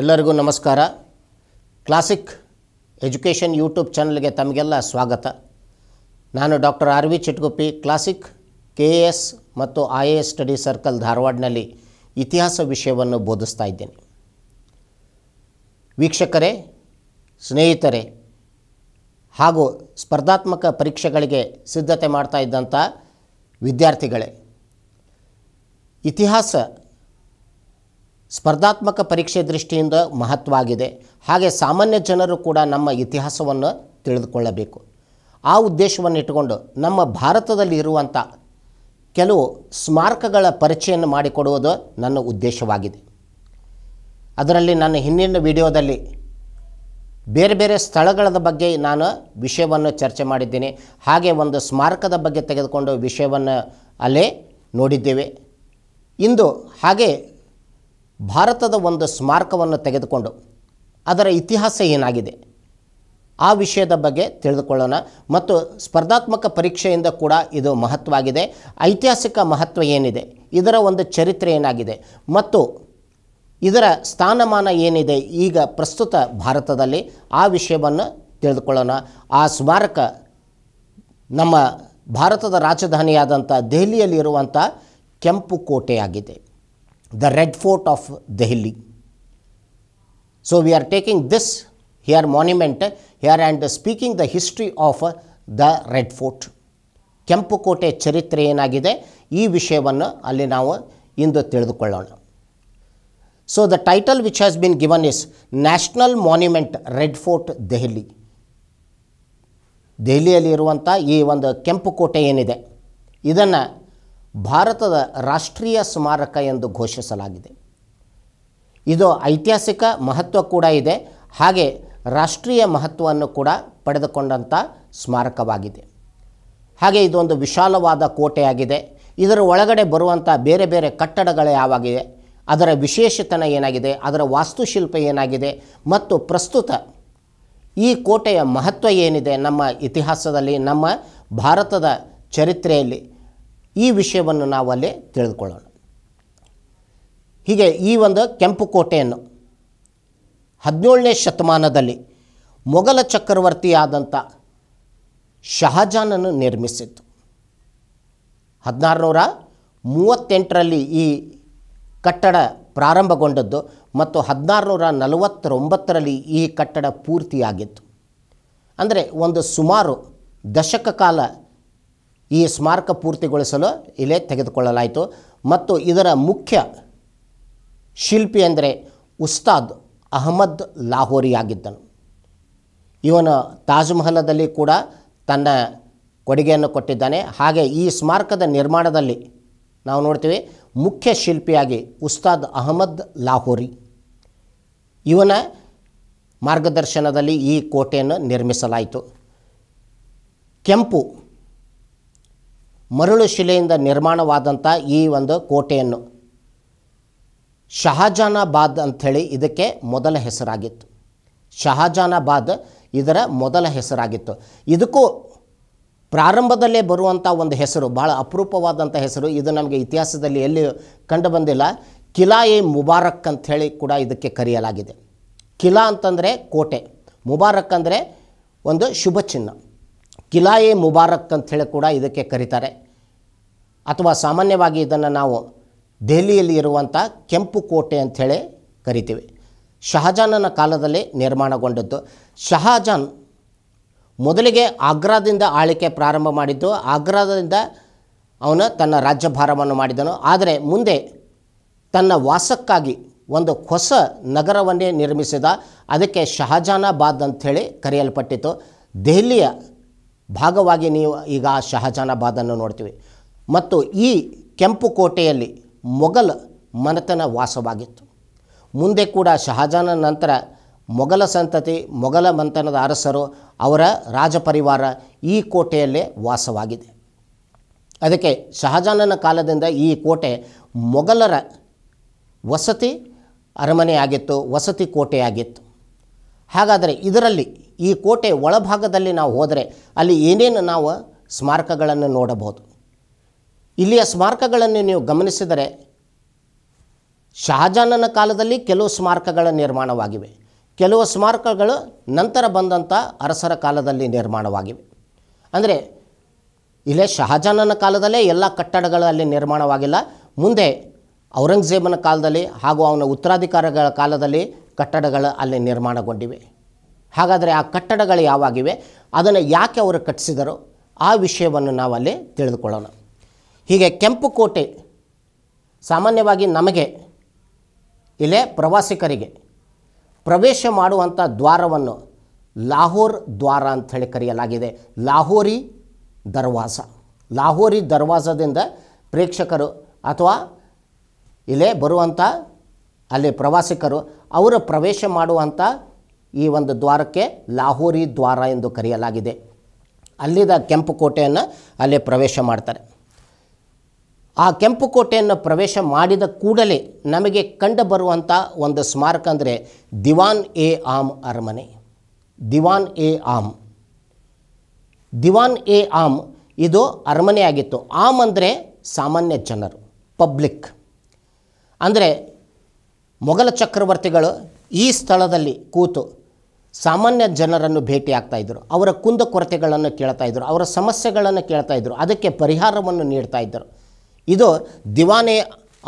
ಎಲ್ಲರಿಗೂ ನಮಸ್ಕಾರ classic education YouTube ಚಾನಲ್ಗೆ ತಮಗೆಲ್ಲ ಸ್ವಾಗತ ನಾನು doctor R V Chitguppi classic K A S ಮತ್ತು I A S study circle ಧಾರವಾಡನಲ್ಲಿ ಇತಿಹಾಸ ವಿಷಯವನ್ನು ಬೋಧಿಸ್ತಾ ಇದ್ದೇನೆ ವೀಕ್ಷಕರೇ ಸ್ನೇಹಿತರೆ ಹಾಗೂ ಸ್ಪರ್ಧಾತ್ಮಕ ಪರೀಕ್ಷೆಗಳಿಗೆ ಸಿದ್ಧತೆ ಮಾಡ್ತಾ ಇದ್ದಂಥ ವಿದ್ಯಾರ್ಥಿಗಳೇ ಇತಿಹಾಸ ಸ್ಪರ್ಧಾತ್ಮಕ ಪರೀಕ್ಷೆ ದೃಷ್ಟಿಯಿಂದ ಆಗಿದೆ ಹಾಗೆ ಸಾಮಾನ್ಯ ಜನರು ಕೂಡ ನಮ್ಮ ಇತಿಹಾಸವನ್ನು ತಿಳಿದುಕೊಳ್ಳಬೇಕು ಆ ಉದ್ದೇಶವನ್ನು ಇಟ್ಟುಕೊಂಡು ನಮ್ಮ ಭಾರತದಲ್ಲಿ ಇರುವಂಥ ಕೆಲವು ಸ್ಮಾರಕಗಳ ಪರಿಚಯವನ್ನು ಮಾಡಿಕೊಡುವುದು ನನ್ನ ಉದ್ದೇಶವಾಗಿದೆ ಅದರಲ್ಲಿ ನನ್ನ ಹಿಂದಿನ ವಿಡಿಯೋದಲ್ಲಿ ಬೇರೆ ಬೇರೆ ಸ್ಥಳಗಳ ಬಗ್ಗೆ ನಾನು ವಿಷಯವನ್ನು ಚರ್ಚೆ ಮಾಡಿದ್ದೇನೆ ಹಾಗೆ ಒಂದು ಸ್ಮಾರಕದ ಬಗ್ಗೆ ತೆಗೆದುಕೊಂಡು ವಿಷಯವನ್ನು ಅಲ್ಲೇ ನೋಡಿದ್ದೇವೆ ಇಂದು ಹಾಗೆ ಭಾರತದ ಒಂದು ಸ್ಮಾರಕವನ್ನು ತೆಗೆದುಕೊಂಡು ಅದರ ಇತಿಹಾಸ ಏನಾಗಿದೆ ಆ ವಿಷಯದ ಬಗ್ಗೆ ತಿಳಿದುಕೊಳ್ಳೋಣ ಮತ್ತು ಸ್ಪರ್ಧಾತ್ಮಕ ಪರೀಕ್ಷೆಯಿಂದ ಕೂಡ ಇದು ಮಹತ್ವವಾಗಿದೆ ಐತಿಹಾಸಿಕ ಮಹತ್ವ ಏನಿದೆ ಇದರ ಒಂದು ಚರಿತ್ರೆ ಏನಾಗಿದೆ ಮತ್ತು ಇದರ ಸ್ಥಾನಮಾನ ಏನಿದೆ ಈಗ ಪ್ರಸ್ತುತ ಭಾರತದಲ್ಲಿ ಆ ವಿಷಯವನ್ನು ತಿಳಿದುಕೊಳ್ಳೋಣ ಆ ಸ್ಮಾರಕ ನಮ್ಮ ಭಾರತದ ರಾಜಧಾನಿಯಾದಂಥ ದೆಹಲಿಯಲ್ಲಿರುವಂಥ ಕೆಂಪು ಕೋಟೆಯಾಗಿದೆ the Red Fort of Delhi. So, we are taking this here monument here and speaking the history of the Red Fort. ಕೋಟೆ ಚರಿತ್ರೆ ಏನಾಗಿದೆ ಈ ವಿಷಯವನ್ನು ಅಲ್ಲಿ ನಾವು ಇಂದು ತಿಳಿದುಕೊಳ್ಳೋಣ so the title which has been given is national monument red fort Delhi ದೆಹಲಿಯಲ್ಲಿ ಇರುವಂಥ ಈ ಒಂದು ಕೆಂಪು ಕೋಟೆ ಏನಿದೆ ಇದನ್ನು ಭಾರತದ ರಾಷ್ಟ್ರೀಯ ಸ್ಮಾರಕ ಎಂದು ಘೋಷಿಸಲಾಗಿದೆ ಇದು ಐತಿಹಾಸಿಕ ಮಹತ್ವ ಕೂಡ ಇದೆ ಹಾಗೆ ರಾಷ್ಟ್ರೀಯ ಮಹತ್ವವನ್ನು ಕೂಡ ಪಡೆದುಕೊಂಡಂಥ ಸ್ಮಾರಕವಾಗಿದೆ ಹಾಗೆ ಇದೊಂದು ವಿಶಾಲವಾದ ಕೋಟೆಯಾಗಿದೆ ಇದರ ಒಳಗಡೆ ಬರುವಂಥ ಬೇರೆ ಬೇರೆ ಕಟ್ಟಡಗಳು ಯಾವಾಗಿದೆ ಅದರ ವಿಶೇಷತನ ಏನಾಗಿದೆ ಅದರ ವಾಸ್ತುಶಿಲ್ಪ ಏನಾಗಿದೆ ಮತ್ತು ಪ್ರಸ್ತುತ ಈ ಕೋಟೆಯ ಮಹತ್ವ ಏನಿದೆ ನಮ್ಮ ಇತಿಹಾಸದಲ್ಲಿ ನಮ್ಮ ಭಾರತದ ಚರಿತ್ರೆಯಲ್ಲಿ ಈ ವಿಷಯವನ್ನು ನಾವು ಅಲ್ಲಿ ತಿಳಿದುಕೊಳ್ಳೋಣ ಹೀಗೆ ಈ ಒಂದು ಕೆಂಪು ಕೋಟೆಯನ್ನು ಹದಿನೇಳನೇ ಶತಮಾನದಲ್ಲಿ ಮೊಘಲ ಚಕ್ರವರ್ತಿಯಾದಂಥ ಶಹಜಾನನ್ನು ನಿರ್ಮಿಸಿತ್ತು ಹದಿನಾರುನೂರ ಮೂವತ್ತೆಂಟರಲ್ಲಿ ಈ ಕಟ್ಟಡ ಪ್ರಾರಂಭಗೊಂಡದ್ದು ಮತ್ತು ಹದಿನಾರುನೂರ ನಲವತ್ತೊಂಬತ್ತರಲ್ಲಿ ಈ ಕಟ್ಟಡ ಪೂರ್ತಿಯಾಗಿತ್ತು ಅಂದರೆ ಒಂದು ಸುಮಾರು ದಶಕ ಕಾಲ ಈ ಸ್ಮಾರಕ ಪೂರ್ತಿಗೊಳಿಸಲು ಇಲ್ಲೇ ತೆಗೆದುಕೊಳ್ಳಲಾಯಿತು ಮತ್ತು ಇದರ ಮುಖ್ಯ ಶಿಲ್ಪಿ ಅಂದರೆ ಉಸ್ತಾದ್ ಅಹಮದ್ ಲಾಹೋರಿಯಾಗಿದ್ದನು ಇವನು ತಾಜ್ಮಹಲದಲ್ಲಿ ಕೂಡ ತನ್ನ ಕೊಡುಗೆಯನ್ನು ಕೊಟ್ಟಿದ್ದಾನೆ ಹಾಗೆ ಈ ಸ್ಮಾರಕದ ನಿರ್ಮಾಣದಲ್ಲಿ ನಾವು ನೋಡ್ತೀವಿ ಮುಖ್ಯ ಶಿಲ್ಪಿಯಾಗಿ ಉಸ್ತಾದ್ ಅಹಮದ್ ಲಾಹೋರಿ ಇವನ ಮಾರ್ಗದರ್ಶನದಲ್ಲಿ ಈ ಕೋಟೆಯನ್ನು ನಿರ್ಮಿಸಲಾಯಿತು ಕೆಂಪು ಮರಳು ಶಿಲೆಯಿಂದ ನಿರ್ಮಾಣವಾದಂಥ ಈ ಒಂದು ಕೋಟೆಯನ್ನು ಶಹಜಾನಾಬಾದ್ ಅಂಥೇಳಿ ಇದಕ್ಕೆ ಮೊದಲ ಹೆಸರಾಗಿತ್ತು ಶಹಜಾನಾಬಾದ್ ಇದರ ಮೊದಲ ಹೆಸರಾಗಿತ್ತು ಇದಕ್ಕೂ ಪ್ರಾರಂಭದಲ್ಲೇ ಬರುವಂಥ ಒಂದು ಹೆಸರು ಭಾಳ ಅಪರೂಪವಾದಂಥ ಹೆಸರು ಇದು ನಮಗೆ ಇತಿಹಾಸದಲ್ಲಿ ಎಲ್ಲಿ ಕಂಡುಬಂದಿಲ್ಲ ಕಿಲಾ ಎ ಮುಬಾರಕ್ ಅಂಥೇಳಿ ಕೂಡ ಇದಕ್ಕೆ ಕರೆಯಲಾಗಿದೆ ಕಿಲಾ ಅಂತಂದರೆ ಕೋಟೆ ಮುಬಾರಕ್ ಅಂದರೆ ಒಂದು ಶುಭ ಚಿಹ್ನ ಕಿಲಾಯೆ ಮುಬಾರಕ್ ಅಂಥೇಳಿ ಕೂಡ ಇದಕ್ಕೆ ಕರೀತಾರೆ ಅಥವಾ ಸಾಮಾನ್ಯವಾಗಿ ಇದನ್ನು ನಾವು ದೆಹಲಿಯಲ್ಲಿ ಇರುವಂಥ ಕೆಂಪು ಕೋಟೆ ಅಂಥೇಳಿ ಕರಿತೀವಿ ಶಹಜಾನನ ಕಾಲದಲ್ಲಿ ನಿರ್ಮಾಣಗೊಂಡದ್ದು ಶಹಜಾನ್ ಮೊದಲಿಗೆ ಆಗ್ರಾದಿಂದ ಆಳಿಕೆ ಪ್ರಾರಂಭ ಮಾಡಿದ್ದು ಆಗ್ರಾದಿಂದ ಅವನು ತನ್ನ ರಾಜ್ಯಭಾರವನ್ನು ಮಾಡಿದನು ಆದರೆ ಮುಂದೆ ತನ್ನ ವಾಸಕ್ಕಾಗಿ ಒಂದು ಹೊಸ ನಗರವನ್ನೇ ನಿರ್ಮಿಸಿದ ಅದಕ್ಕೆ ಶಹಜಾನಾಬಾದ್ ಅಂಥೇಳಿ ಕರೆಯಲ್ಪಟ್ಟಿತು ದೆಹಲಿಯ ಭಾಗವಾಗಿ ನೀವು ಈಗ ಶಹಜಹಾನಾಬಾದನ್ನು ನೋಡ್ತೀವಿ ಮತ್ತು ಈ ಕೆಂಪು ಕೋಟೆಯಲ್ಲಿ ಮೊಘಲ್ ಮನೆತನ ವಾಸವಾಗಿತ್ತು ಮುಂದೆ ಕೂಡ ಶಹಜಹಾನ ನಂತರ ಮೊಘಲ ಸಂತತಿ ಮೊಘಲ ಮಂತನದ ಅರಸರು ಅವರ ರಾಜಪರಿವಾರ ಈ ಕೋಟೆಯಲ್ಲೇ ವಾಸವಾಗಿದೆ ಅದಕ್ಕೆ ಶಹಜಾನನ ಕಾಲದಿಂದ ಈ ಕೋಟೆ ಮೊಘಲರ ವಸತಿ ಅರಮನೆಯಾಗಿತ್ತು ವಸತಿ ಕೋಟೆಯಾಗಿತ್ತು ಹಾಗಾದರೆ ಇದರಲ್ಲಿ ಈ ಕೋಟೆ ಒಳಭಾಗದಲ್ಲಿ ನಾವು ಹೋದರೆ ಅಲ್ಲಿ ಏನೇನು ನಾವು ಸ್ಮಾರಕಗಳನ್ನು ನೋಡಬಹುದು ಇಲ್ಲಿಯ ಸ್ಮಾರಕಗಳನ್ನು ನೀವು ಗಮನಿಸಿದರೆ ಶಹಜಾನನ ಕಾಲದಲ್ಲಿ ಕೆಲವು ಸ್ಮಾರಕಗಳ ನಿರ್ಮಾಣವಾಗಿವೆ ಕೆಲವು ಸ್ಮಾರಕಗಳು ನಂತರ ಬಂದಂಥ ಅರಸರ ಕಾಲದಲ್ಲಿ ನಿರ್ಮಾಣವಾಗಿವೆ ಅಂದರೆ ಇಲ್ಲೇ ಶಹಜಾನನ ಕಾಲದಲ್ಲೇ ಎಲ್ಲ ಕಟ್ಟಡಗಳು ಅಲ್ಲಿ ನಿರ್ಮಾಣವಾಗಿಲ್ಲ ಮುಂದೆ ಔರಂಗಜೇಬನ ಕಾಲದಲ್ಲಿ ಹಾಗೂ ಅವನ ಉತ್ತರಾಧಿಕಾರಿಗಳ ಕಾಲದಲ್ಲಿ ಕಟ್ಟಡಗಳು ಅಲ್ಲಿ ನಿರ್ಮಾಣಗೊಂಡಿವೆ ಹಾಗಾದರೆ ಆ ಕಟ್ಟಡಗಳು ಯಾವಾಗಿವೆ ಅದನ್ನು ಯಾಕೆ ಅವರು ಕಟ್ಟಿಸಿದರು ಆ ವಿಷಯವನ್ನು ನಾವಲ್ಲಿ ತಿಳಿದುಕೊಳ್ಳೋಣ ಹೀಗೆ ಕೆಂಪು ಕೋಟೆ ಸಾಮಾನ್ಯವಾಗಿ ನಮಗೆ ಇಲ್ಲೇ ಪ್ರವಾಸಿಗರಿಗೆ ಪ್ರವೇಶ ಮಾಡುವಂಥ ದ್ವಾರವನ್ನು ಲಾಹೋರ್ ದ್ವಾರ ಅಂಥೇಳಿ ಕರೆಯಲಾಗಿದೆ ಲಾಹೋರಿ ದರ್ವಾಸ ಲಾಹೋರಿ ದರ್ವಾಸದಿಂದ ಪ್ರೇಕ್ಷಕರು ಅಥವಾ ಇಲ್ಲೇ ಬರುವಂಥ ಅಲ್ಲಿ ಪ್ರವಾಸಿಗರು ಅವರು ಪ್ರವೇಶ ಮಾಡುವಂಥ ಈ ಒಂದು ದ್ವಾರಕ್ಕೆ ಲಾಹೋರಿ ದ್ವಾರ ಎಂದು ಕರೆಯಲಾಗಿದೆ ಅಲ್ಲಿದ ಕೆಂಪು ಕೋಟೆಯನ್ನು ಅಲ್ಲಿ ಪ್ರವೇಶ ಮಾಡ್ತಾರೆ ಆ ಕೆಂಪು ಕೋಟೆಯನ್ನು ಪ್ರವೇಶ ಮಾಡಿದ ಕೂಡಲೇ ನಮಗೆ ಕಂಡು ಬರುವಂಥ ಒಂದು ಸ್ಮಾರಕ ಅಂದರೆ ದಿವಾನ್ ಎ ಆಮ್ ಅರಮನೆ ದಿವಾನ್ ಎ ಆಮ್ ದಿವಾನ್ ಎ ಆಮ್ ಇದು ಅರಮನೆ ಆಗಿತ್ತು ಆಮ್ ಅಂದರೆ ಸಾಮಾನ್ಯ ಜನರು ಪಬ್ಲಿಕ್ ಅಂದರೆ ಮೊಘಲ ಚಕ್ರವರ್ತಿಗಳು ಈ ಸ್ಥಳದಲ್ಲಿ ಕೂತು ಸಾಮಾನ್ಯ ಜನರನ್ನು ಭೇಟಿಯಾಗ್ತಾ ಇದ್ದರು ಅವರ ಕೊರತೆಗಳನ್ನು ಕೇಳ್ತಾ ಇದ್ದರು ಅವರ ಸಮಸ್ಯೆಗಳನ್ನು ಕೇಳ್ತಾ ಇದ್ದರು ಅದಕ್ಕೆ ಪರಿಹಾರವನ್ನು ನೀಡ್ತಾ ಇದ್ದರು ಇದು ದಿವಾನೆ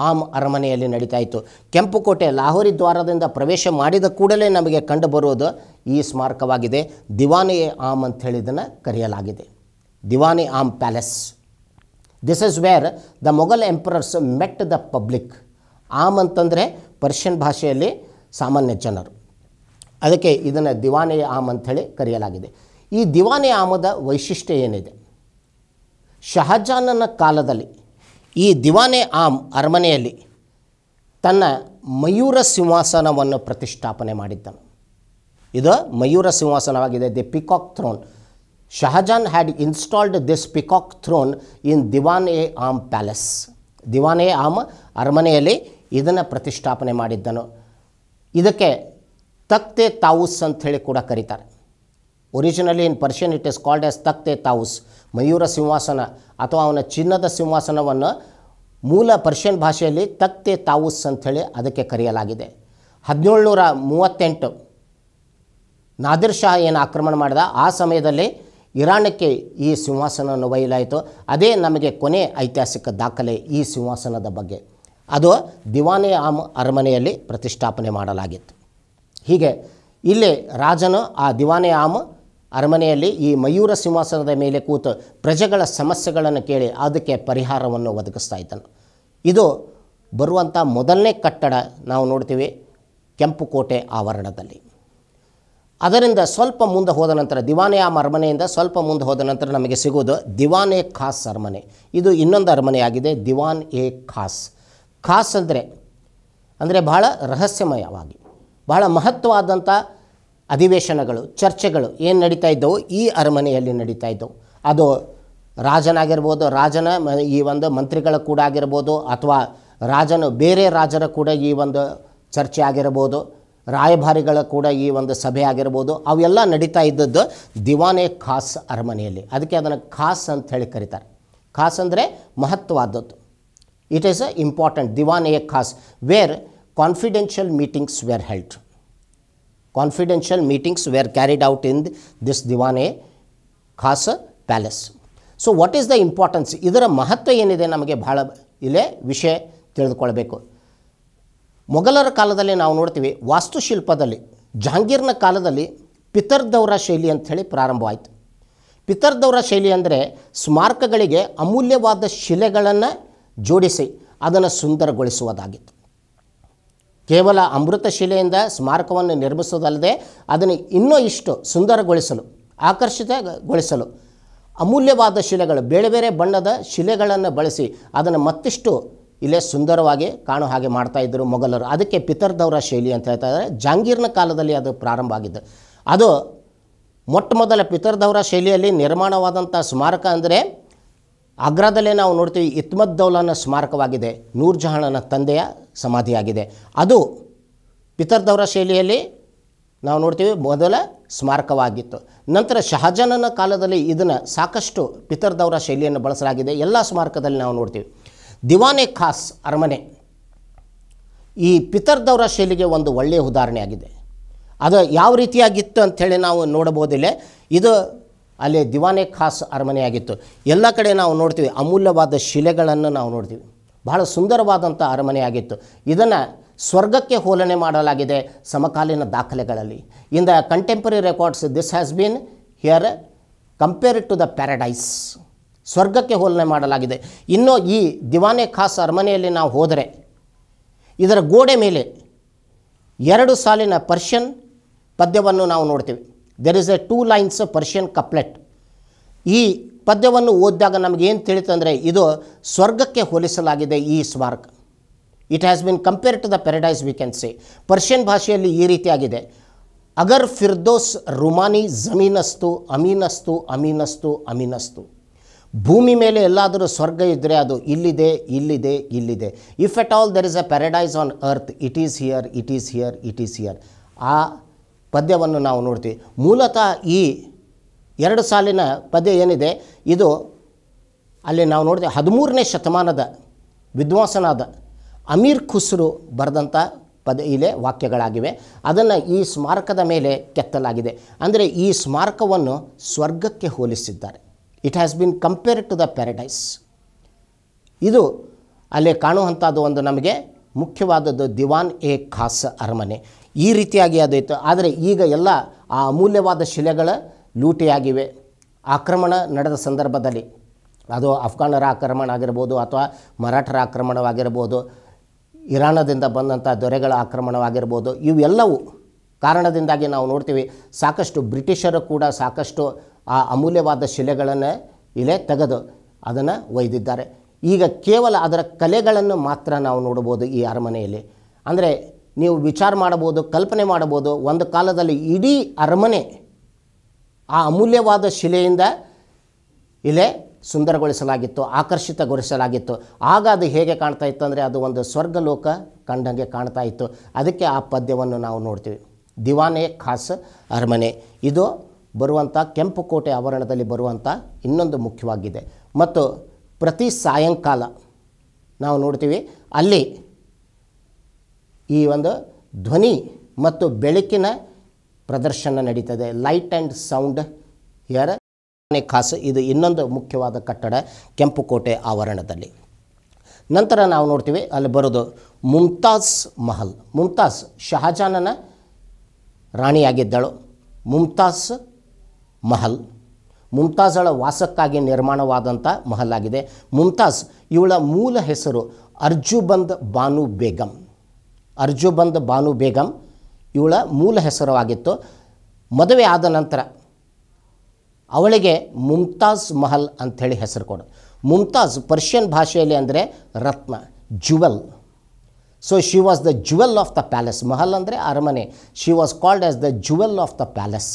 ಆಮ್ ಅರಮನೆಯಲ್ಲಿ ನಡೀತಾ ಇತ್ತು ಕೆಂಪುಕೋಟೆ ಲಾಹೋರಿ ದ್ವಾರದಿಂದ ಪ್ರವೇಶ ಮಾಡಿದ ಕೂಡಲೇ ನಮಗೆ ಕಂಡುಬರುವುದು ಈ ಸ್ಮಾರಕವಾಗಿದೆ ದಿವಾನೆ ಆಮ್ ಅಂತ ಹೇಳಿದನ್ನು ಕರೆಯಲಾಗಿದೆ Diwan-e Aam palace this is where the Mughal emperors met the public ಆಮ್ ಅಂತಂದರೆ ಪರ್ಷಿಯನ್ ಭಾಷೆಯಲ್ಲಿ ಸಾಮಾನ್ಯ ಜನರು ಅದಕ್ಕೆ ಇದನ್ನು ದಿವಾನೆ ಆಮ್ ಅಂಥೇಳಿ ಕರೆಯಲಾಗಿದೆ ಈ ದಿವಾನೆ ಆಮದ ವೈಶಿಷ್ಟ್ಯ ಏನಿದೆ ಶಹಜಾನನ ಕಾಲದಲ್ಲಿ ಈ ದಿವಾನೆ ಆಮ್ ಅರಮನೆಯಲ್ಲಿ ತನ್ನ ಮಯೂರ ಸಿಂಹಾಸನವನ್ನು ಪ್ರತಿಷ್ಠಾಪನೆ ಮಾಡಿದ್ದನು ಇದು ಮಯೂರ ಸಿಂಹಾಸನವಾಗಿದೆ the peacock throne Shahjahan had installed this peacock throne in Diwan e Aam palace Diwan e Aam ಅರಮನೆಯಲ್ಲಿ ಇದನ್ನು ಪ್ರತಿಷ್ಠಾಪನೆ ಮಾಡಿದ್ದನು ಇದಕ್ಕೆ ತಕ್ತೆ ತಾವುಸ್ ಅಂತ ಹೇಳಿ ಕೂಡ ಕರೀತಾರೆ originally in Persian it is called as Takht-e Taus ಮಯೂರ ಸಿಂಹಾಸನ ಅಥವಾ ಅವನ ಚಿನ್ನದ ಸಿಂಹಾಸನವನ್ನು ಮೂಲ ಪರ್ಷಿಯನ್ ಭಾಷೆಯಲ್ಲಿ ತಕ್ತೆ ತಾವುಸ್ ಅಂಥೇಳಿ ಅದಕ್ಕೆ ಕರೆಯಲಾಗಿದೆ ಹದಿನೇಳು ನೂರ ಮೂವತ್ತೆಂಟು ನಾದಿರ್ ಶಾ ಏನು ಆಕ್ರಮಣ ಮಾಡಿದ ಆ ಸಮಯದಲ್ಲಿ ಇರಾನಕ್ಕೆ ಈ ಸಿಂಹಾಸನವನ್ನು ಒಯ್ಯಲಾಯಿತು ಅದೇ ನಮಗೆ ಕೊನೆ ಐತಿಹಾಸಿಕ ದಾಖಲೆ ಈ ಸಿಂಹಾಸನದ ಬಗ್ಗೆ ಅದು ದಿವಾನೆ ಆಮ್ ಅರಮನೆಯಲ್ಲಿ ಪ್ರತಿಷ್ಠಾಪನೆ ಮಾಡಲಾಗಿತ್ತು ಹೀಗೆ ಇಲ್ಲಿ ರಾಜನು ಆ ದಿವಾನೆ ಆಮ್ ಅರಮನೆಯಲ್ಲಿ ಈ ಮಯೂರ ಸಿಂಹಾಸನದ ಮೇಲೆ ಕೂತು ಪ್ರಜೆಗಳ ಸಮಸ್ಯೆಗಳನ್ನು ಕೇಳಿ ಅದಕ್ಕೆ ಪರಿಹಾರವನ್ನು ಒದಗಿಸ್ತಾ ಇದ್ದನು ಇದು ಬರುವಂಥ ಮೊದಲನೇ ಕಟ್ಟಡ ನಾವು ನೋಡ್ತೀವಿ ಕೆಂಪು ಕೋಟೆ ಆವರಣದಲ್ಲಿ ಅದರಿಂದ ಸ್ವಲ್ಪ ಮುಂದೆ ಹೋದ ನಂತರ ದಿವಾನೆ ಆಮ್ ಅರಮನೆಯಿಂದ ಸ್ವಲ್ಪ ಮುಂದೆ ಹೋದ ನಂತರ ನಮಗೆ ಸಿಗೋದು ದಿವಾನ್ ಎ ಖಾಸ್ ಅರಮನೆ ಇದು ಇನ್ನೊಂದು ಅರಮನೆಯಾಗಿದೆ ದಿವಾನ್ ಎ ಖಾಸ್ ಖಾಸ್ ಅಂದರೆ ಅಂದರೆ ಬಹಳ ರಹಸ್ಯಮಯವಾಗಿ ಬಹಳ ಮಹತ್ವವಾದಂಥ ಅಧಿವೇಶನಗಳು ಚರ್ಚೆಗಳು ಏನು ನಡೀತಾ ಇದ್ದವು ಈ ಅರಮನೆಯಲ್ಲಿ ನಡೀತಾ ಇದ್ದವು ಅದು ರಾಜನಾಗಿರ್ಬೋದು ರಾಜನ ಈ ಒಂದು ಮಂತ್ರಿಗಳ ಕೂಡ ಆಗಿರ್ಬೋದು ಅಥವಾ ರಾಜನು ಬೇರೆ ರಾಜರ ಕೂಡ ಈ ಒಂದು ಚರ್ಚೆ ಆಗಿರ್ಬೋದು ರಾಯಭಾರಿಗಳ ಕೂಡ ಈ ಒಂದು ಸಭೆ ಆಗಿರ್ಬೋದು ಅವೆಲ್ಲ ನಡೀತಾ ಇದ್ದದ್ದು ದಿವಾನೆ ಖಾಸ್ ಅರಮನೆಯಲ್ಲಿ ಅದಕ್ಕೆ ಅದನ್ನು ಖಾಸ್ ಅಂತ ಹೇಳಿ ಕರೀತಾರೆ ಖಾಸ್ ಅಂದರೆ ಮಹತ್ವವಾದದ್ದು it is a important Diwan-e Khas where confidential meetings were held confidential meetings were carried out in this Diwan-e Khas Palace. So what is the importance ಇದರ ಮಹತ್ವ ಏನಿದೆ ನಮಗೆ ಬಹಳ ಇಲ್ಲೇ ವಿಷಯ ತಿಳಿದುಕೊಳ್ಬೇಕು ಮೊಘಲರ ಕಾಲದಲ್ಲಿ ನಾವು ನೋಡ್ತೀವಿ ವಾಸ್ತುಶಿಲ್ಪದಲ್ಲಿ ಜಹಾಂಗೀರ್ನ ಕಾಲದಲ್ಲಿ ಪಿತರ್ದೌರ ಶೈಲಿ ಅಂಥೇಳಿ ಪ್ರಾರಂಭವಾಯಿತು ಪಿತರ್ದೌರ ಶೈಲಿ ಅಂದರೆ ಸ್ಮಾರಕಗಳಿಗೆ ಅಮೂಲ್ಯವಾದ ಶಿಲೆಗಳನ್ನು ಜೋಡಿಸಿ ಅದನ್ನು ಸುಂದರಗೊಳಿಸುವುದಾಗಿತ್ತು ಕೇವಲ ಅಮೃತ ಶಿಲೆಯಿಂದ ಸ್ಮಾರಕವನ್ನು ನಿರ್ಮಿಸುವುದಲ್ಲದೆ ಅದನ್ನು ಇನ್ನೂ ಇಷ್ಟು ಸುಂದರಗೊಳಿಸಲು ಆಕರ್ಷಿತಗೊಳಿಸಲು ಅಮೂಲ್ಯವಾದ ಶಿಲೆಗಳು ಬೇರೆ ಬೇರೆ ಬಣ್ಣದ ಶಿಲೆಗಳನ್ನು ಬಳಸಿ ಅದನ್ನು ಮತ್ತಿಷ್ಟು ಇಲ್ಲೇ ಸುಂದರವಾಗಿ ಕಾಣೋ ಹಾಗೆ ಮಾಡ್ತಾಯಿದ್ದರು ಮೊಘಲರು ಅದಕ್ಕೆ ಪಿತರ್ದೌರ ಶೈಲಿ ಅಂತ ಹೇಳ್ತಾ ಇದ್ದಾರೆ ಜಹಾಂಗೀರ್ನ ಕಾಲದಲ್ಲಿ ಅದು ಪ್ರಾರಂಭ ಆಗಿದ್ದು ಅದು ಮೊಟ್ಟ ಮೊದಲ ಪಿತರ್ದೌರ ಶೈಲಿಯಲ್ಲಿ ನಿರ್ಮಾಣವಾದಂಥ ಸ್ಮಾರಕ ಅಂದರೆ ಆಗ್ರಾದಲ್ಲೇ ನಾವು ನೋಡ್ತೀವಿ ಇತ್ಮದ್ ದೌಲಾನ ಸ್ಮಾರಕವಾಗಿದೆ ನೂರ್ ಜಹಾಣನ ತಂದೆಯ ಸಮಾಧಿಯಾಗಿದೆ ಅದು ಪಿತರ್ದವರ ಶೈಲಿಯಲ್ಲಿ ನಾವು ನೋಡ್ತೀವಿ ಮೊದಲ ಸ್ಮಾರಕವಾಗಿತ್ತು ನಂತರ ಶಹಜಾನನ ಕಾಲದಲ್ಲಿ ಇದನ್ನು ಸಾಕಷ್ಟು ಪಿತರ್ದವರ ಶೈಲಿಯನ್ನು ಬಳಸಲಾಗಿದೆ ಎಲ್ಲ ಸ್ಮಾರಕದಲ್ಲಿ ನಾವು ನೋಡ್ತೀವಿ ದಿವಾನೆ ಖಾಸ್ ಅರಮನೆ ಈ ಪಿತರ್ದವರ ಶೈಲಿಗೆ ಒಂದು ಒಳ್ಳೆಯ ಉದಾಹರಣೆಯಾಗಿದೆ ಅದು ಯಾವ ರೀತಿಯಾಗಿತ್ತು ಅಂಥೇಳಿ ನಾವು ನೋಡಬಹುದಿಲ್ಲ ಇದು ಅಲ್ಲಿ ದಿವಾನೆ ಖಾಸ್ ಅರಮನೆಯಾಗಿತ್ತು ಎಲ್ಲ ಕಡೆ ನಾವು ನೋಡ್ತೀವಿ ಅಮೂಲ್ಯವಾದ ಶಿಲೆಗಳನ್ನು ನಾವು ನೋಡ್ತೀವಿ ಬಹಳ ಸುಂದರವಾದಂಥ ಅರಮನೆಯಾಗಿತ್ತು ಇದನ್ನು ಸ್ವರ್ಗಕ್ಕೆ ಹೋಲನೆ ಮಾಡಲಾಗಿದೆ ಸಮಕಾಲೀನ ದಾಖಲೆಗಳಲ್ಲಿ in the contemporary records this has been here compare to the paradise ಸ್ವರ್ಗಕ್ಕೆ ಹೋಲನೆ ಮಾಡಲಾಗಿದೆ ಇನ್ನು ಈ ದಿವಾನೆ ಖಾಸ್ ಅರಮನೆಯಲ್ಲಿ ನಾವು ಹೋದರೆ ಇದರ ಗೋಡೆ ಮೇಲೆ ಎರಡು ಸಾಲಿನ ಪರ್ಷಿಯನ್ ಪದ್ಯವನ್ನು ನಾವು ನೋಡ್ತೀವಿ there is a two lines Persian couplet ಈ ಪದ್ಯವನ್ನು ಓದಿದಾಗ ನಮಗೇನು ಅಂದರೆ ಇದು ಸ್ವರ್ಗಕ್ಕೆ ಹೋಲಿಸಲಾಗಿದೆ ಈ ಸ್ಮಾರಕ it has been compare to the paradise we can Persian ಭಾಷೆಯಲ್ಲಿ ಈ ರೀತಿಯಾಗಿದೆ ಅಗರ್ ಫಿರ್ದೋಸ್ ರುಮಾನಿ ಜಮೀನಸ್ತು ಅಮೀನಸ್ತು ಅಮೀನಸ್ತು ಅಮೀನಸ್ತು ಭೂಮಿ ಮೇಲೆ ಎಲ್ಲಾದರೂ ಸ್ವರ್ಗ ಇದ್ದರೆ ಅದು ಇಲ್ಲಿದೆ ಇಲ್ಲಿದೆ ಇಲ್ಲಿದೆ if at all there is a paradise on earth it is here it is here it is here ಆ ಪದ್ಯವನ್ನು ನಾವು ನೋಡ್ತೀವಿ ಮೂಲತಃ ಈ ಎರಡು ಸಾಲಿನ ಪದ್ಯ ಏನಿದೆ ಇದು ಅಲ್ಲಿ ನಾವು ನೋಡ್ತೀವಿ ಹದಿಮೂರನೇ ಶತಮಾನದ ವಿದ್ವಾಂಸನಾದ ಅಮೀರ್ ಖುಸ್ರು ಬರೆದಂಥ ಪದ ಇಲೆ ವಾಕ್ಯಗಳಾಗಿವೆ ಅದನ್ನು ಈ ಸ್ಮಾರಕದ ಮೇಲೆ ಕೆತ್ತಲಾಗಿದೆ ಅಂದರೆ ಈ ಸ್ಮಾರಕವನ್ನು ಸ್ವರ್ಗಕ್ಕೆ ಹೋಲಿಸಿದ್ದಾರೆ it has been compared to the paradise ಇದು ಅಲ್ಲಿ ಕಾಣುವಂಥದ್ದು ಒಂದು ನಮಗೆ ಮುಖ್ಯವಾದದ್ದು ದಿವಾನ್ ಎ ಖಾಸ್ ಅರಮನೆ ಈ ರೀತಿಯಾಗಿ ಇತ್ತು ಆದರೆ ಈಗ ಎಲ್ಲ ಆ ಅಮೂಲ್ಯವಾದ ಶಿಲೆಗಳ ಲೂಟಿಯಾಗಿವೆ ಆಕ್ರಮಣ ನಡೆದ ಸಂದರ್ಭದಲ್ಲಿ ಅದು ಅಫ್ಘಾನರ ಆಕ್ರಮಣ ಆಗಿರ್ಬೋದು ಅಥವಾ ಮರಾಠರ ಆಕ್ರಮಣವಾಗಿರ್ಬೋದು ಇರಾನದಿಂದ ಬಂದಂಥ ದೊರೆಗಳ ಆಕ್ರಮಣವಾಗಿರ್ಬೋದು ಇವೆಲ್ಲವೂ ಕಾರಣದಿಂದಾಗಿ ನಾವು ನೋಡ್ತೀವಿ ಸಾಕಷ್ಟು ಬ್ರಿಟಿಷರು ಕೂಡ ಸಾಕಷ್ಟು ಆ ಅಮೂಲ್ಯವಾದ ಶಿಲೆಗಳನ್ನು ಇಲ್ಲೇ ತೆಗೆದು ಅದನ್ನು ಒಯ್ದಿದ್ದಾರೆ ಈಗ ಕೇವಲ ಅದರ ಕಲೆಗಳನ್ನು ಮಾತ್ರ ನಾವು ನೋಡ್ಬೋದು ಈ ಅರಮನೆಯಲ್ಲಿ ಅಂದರೆ ನೀವು ವಿಚಾರ ಮಾಡಬಹುದು ಕಲ್ಪನೆ ಮಾಡಬಹುದು ಒಂದು ಕಾಲದಲ್ಲಿ ಇಡೀ ಅರಮನೆ ಆ ಅಮೂಲ್ಯವಾದ ಶಿಲೆಯಿಂದ ಇಲ್ಲೇ ಸುಂದರಗೊಳಿಸಲಾಗಿತ್ತು ಆಕರ್ಷಿತಗೊಳಿಸಲಾಗಿತ್ತು ಆಗ ಅದು ಹೇಗೆ ಕಾಣ್ತಾ ಇತ್ತು ಅಂದರೆ ಅದು ಒಂದು ಸ್ವರ್ಗಲೋಕ ಕಂಡಂಗೆ ಕಾಣ್ತಾ ಇತ್ತು ಅದಕ್ಕೆ ಆ ಪದ್ಯವನ್ನು ನಾವು ನೋಡ್ತೀವಿ ದಿವಾನೆ ಖಾಸ್ ಅರಮನೆ ಇದು ಬರುವಂಥ ಕೋಟೆ ಆವರಣದಲ್ಲಿ ಬರುವಂಥ ಇನ್ನೊಂದು ಮುಖ್ಯವಾಗಿದೆ ಮತ್ತು ಪ್ರತಿ ಸಾಯಂಕಾಲ ನಾವು ನೋಡ್ತೀವಿ ಅಲ್ಲಿ ಈ ಒಂದು ಧ್ವನಿ ಮತ್ತು ಬೆಳಕಿನ ಪ್ರದರ್ಶನ ನಡೀತದೆ light and sound here Khas ಇದು ಇನ್ನೊಂದು ಮುಖ್ಯವಾದ ಕಟ್ಟಡ ಕೆಂಪುಕೋಟೆ ಆವರಣದಲ್ಲಿ ನಂತರ ನಾವು ನೋಡ್ತೀವಿ ಅಲ್ಲಿ ಬರೋದು ಮುಮ್ತಾಜ್ ಮಹಲ್ ಮುಮ್ತಾಜ್ ಶಹಜಾನನ ರಾಣಿಯಾಗಿದ್ದಳು ಮುಮ್ತಾಜ್ ಮಹಲ್ ಮುಮ್ತಾಜ್ಳ ವಾಸಕ್ಕಾಗಿ ನಿರ್ಮಾಣವಾದಂಥ ಮಹಲ್ ಆಗಿದೆ ಮುಮ್ತಾಜ್ ಇವಳ ಮೂಲ ಹೆಸರು ಅರ್ಜುಬಂದ್ ಬಾನು ಬೇಗಂ ಅರ್ಜುಬಂದ್ ಬಾನು ಬೇಗಂ ಇವಳ ಮೂಲ ಹೆಸರವಾಗಿತ್ತು ಮದುವೆ ಆದ ನಂತರ ಅವಳಿಗೆ ಮುಮ್ತಾಜ್ ಮಹಲ್ ಅಂಥೇಳಿ ಹೆಸರು ಕೊಡು ಮುಮ್ತಾಜ್ ಪರ್ಷಿಯನ್ ಭಾಷೆಯಲ್ಲಿ ಅಂದರೆ ರತ್ನ jewel so she was the jewel of the palace Mahal ಅಂದರೆ ಅರಮನೆ she was called as the jewel of the palace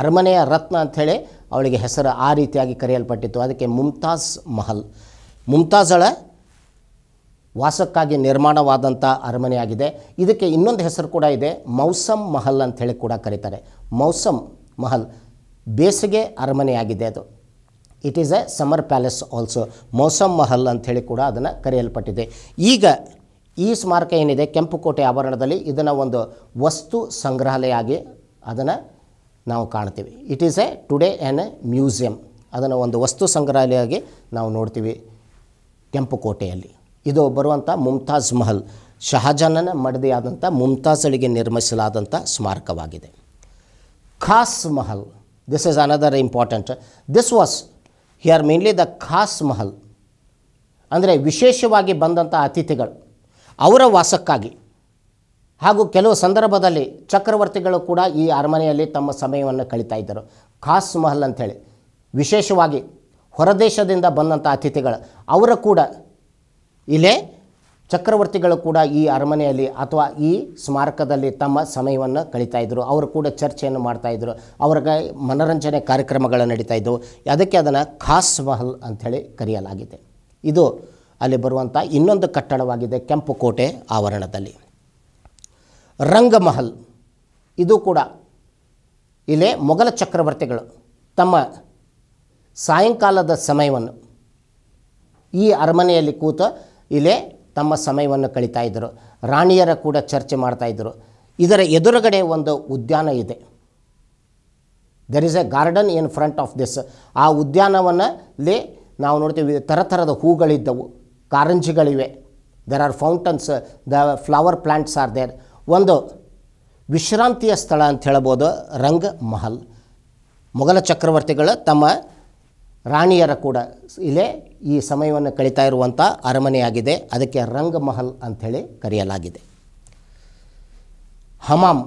ಅರಮನೆಯ ರತ್ನ ಅಂಥೇಳಿ ಅವಳಿಗೆ ಹೆಸರು ಆ ರೀತಿಯಾಗಿ ಕರೆಯಲ್ಪಟ್ಟಿತ್ತು ಅದಕ್ಕೆ ಮುಮ್ತಾಜ್ ಮಹಲ್ ಮುಮ್ತಾಜಳ ವಾಸಕ್ಕಾಗಿ ನಿರ್ಮಾಣವಾದಂಥ ಅರಮನೆಯಾಗಿದೆ ಇದಕ್ಕೆ ಇನ್ನೊಂದು ಹೆಸರು ಕೂಡ ಇದೆ ಮೌಸಮ್ ಮಹಲ್ ಅಂತ ಹೇಳಿ ಕೂಡ ಕರೀತಾರೆ ಮೌಸಮ್ ಮಹಲ್ ಬೇಸಿಗೆ ಅರಮನೆಯಾಗಿದೆ ಅದು it is a summer palace also Mausam Mahal ಅಂಥೇಳಿ ಕೂಡ ಅದನ್ನು ಕರೆಯಲ್ಪಟ್ಟಿದೆ ಈಗ ಈ ಸ್ಮಾರಕ ಏನಿದೆ ಕೋಟೆ ಆವರಣದಲ್ಲಿ ಇದನ್ನು ಒಂದು ವಸ್ತು ಸಂಗ್ರಹಾಲಯ ಆಗಿ ಅದನ್ನು ನಾವು ಕಾಣ್ತೀವಿ it is a today an a museum ಅದನ್ನು ಒಂದು ವಸ್ತು ಆಗಿ ನಾವು ನೋಡ್ತೀವಿ ಕೋಟೆಯಲ್ಲಿ ಇದು ಬರುವಂಥ ಮುಮ್ತಾಜ್ ಮಹಲ್ ಶಹಜಾನನ ಮಡದಿಯಾದಂಥ ಅಳಿಗೆ ನಿರ್ಮಿಸಲಾದಂಥ ಸ್ಮಾರಕವಾಗಿದೆ Khas Mahal this is another important this was are mainly the Khas Mahal ಅಂದರೆ ವಿಶೇಷವಾಗಿ ಬಂದಂಥ ಅತಿಥಿಗಳು ಅವರ ವಾಸಕ್ಕಾಗಿ ಹಾಗೂ ಕೆಲವು ಸಂದರ್ಭದಲ್ಲಿ ಚಕ್ರವರ್ತಿಗಳು ಕೂಡ ಈ ಅರಮನೆಯಲ್ಲಿ ತಮ್ಮ ಸಮಯವನ್ನು ಕಳೀತಾ ಇದ್ದರು ಖಾಸ್ ಮಹಲ್ ಅಂಥೇಳಿ ವಿಶೇಷವಾಗಿ ಹೊರದೇಶದಿಂದ ಬಂದಂಥ ಅತಿಥಿಗಳು ಅವರ ಕೂಡ ಇಲ್ಲೇ ಚಕ್ರವರ್ತಿಗಳು ಕೂಡ ಈ ಅರಮನೆಯಲ್ಲಿ ಅಥವಾ ಈ ಸ್ಮಾರಕದಲ್ಲಿ ತಮ್ಮ ಸಮಯವನ್ನು ಕಳೀತಾ ಇದ್ದರು ಅವರು ಕೂಡ ಚರ್ಚೆಯನ್ನು ಮಾಡ್ತಾಯಿದ್ರು ಅವ್ರಿಗೆ ಮನೋರಂಜನೆ ಕಾರ್ಯಕ್ರಮಗಳು ನಡೀತಾ ಇದ್ದವು ಅದಕ್ಕೆ ಅದನ್ನು ಖಾಸ್ ಮಹಲ್ ಅಂಥೇಳಿ ಕರೆಯಲಾಗಿದೆ ಇದು ಅಲ್ಲಿ ಬರುವಂಥ ಇನ್ನೊಂದು ಕಟ್ಟಡವಾಗಿದೆ ಕೆಂಪು ಕೋಟೆ ಆವರಣದಲ್ಲಿ ರಂಗಮಹಲ್ ಇದು ಕೂಡ ಇಲ್ಲೇ ಮೊಘಲ ಚಕ್ರವರ್ತಿಗಳು ತಮ್ಮ ಸಾಯಂಕಾಲದ ಸಮಯವನ್ನು ಈ ಅರಮನೆಯಲ್ಲಿ ಕೂತ ಇಲ್ಲೇ ತಮ್ಮ ಸಮಯವನ್ನು ಕಳೀತಾ ಇದ್ದರು ರಾಣಿಯರ ಕೂಡ ಚರ್ಚೆ ಮಾಡ್ತಾಯಿದ್ರು ಇದರ ಎದುರುಗಡೆ ಒಂದು ಉದ್ಯಾನ ಇದೆ there is a garden in front of this ಆ ಉದ್ಯಾನವನ್ನಲ್ಲಿ ನಾವು ನೋಡ್ತೀವಿ ಥರ ಥರದ ಹೂಗಳಿದ್ದವು ಕಾರಂಜಿಗಳಿವೆ there are fountains the flower plants are there ಒಂದು ವಿಶ್ರಾಂತಿಯ ಸ್ಥಳ ಅಂತ ಹೇಳ್ಬೋದು ರಂಗ್ ಮಹಲ್ ಮೊಘಲ ಚಕ್ರವರ್ತಿಗಳು ತಮ್ಮ ರಾಣಿಯರ ಕೂಡ ಇಲ್ಲೇ ಈ ಸಮಯವನ್ನು ಕಳೀತಾ ಇರುವಂಥ ಅರಮನೆಯಾಗಿದೆ ಅದಕ್ಕೆ ಮಹಲ್ ಅಂಥೇಳಿ ಕರೆಯಲಾಗಿದೆ ಹಮಾಮ್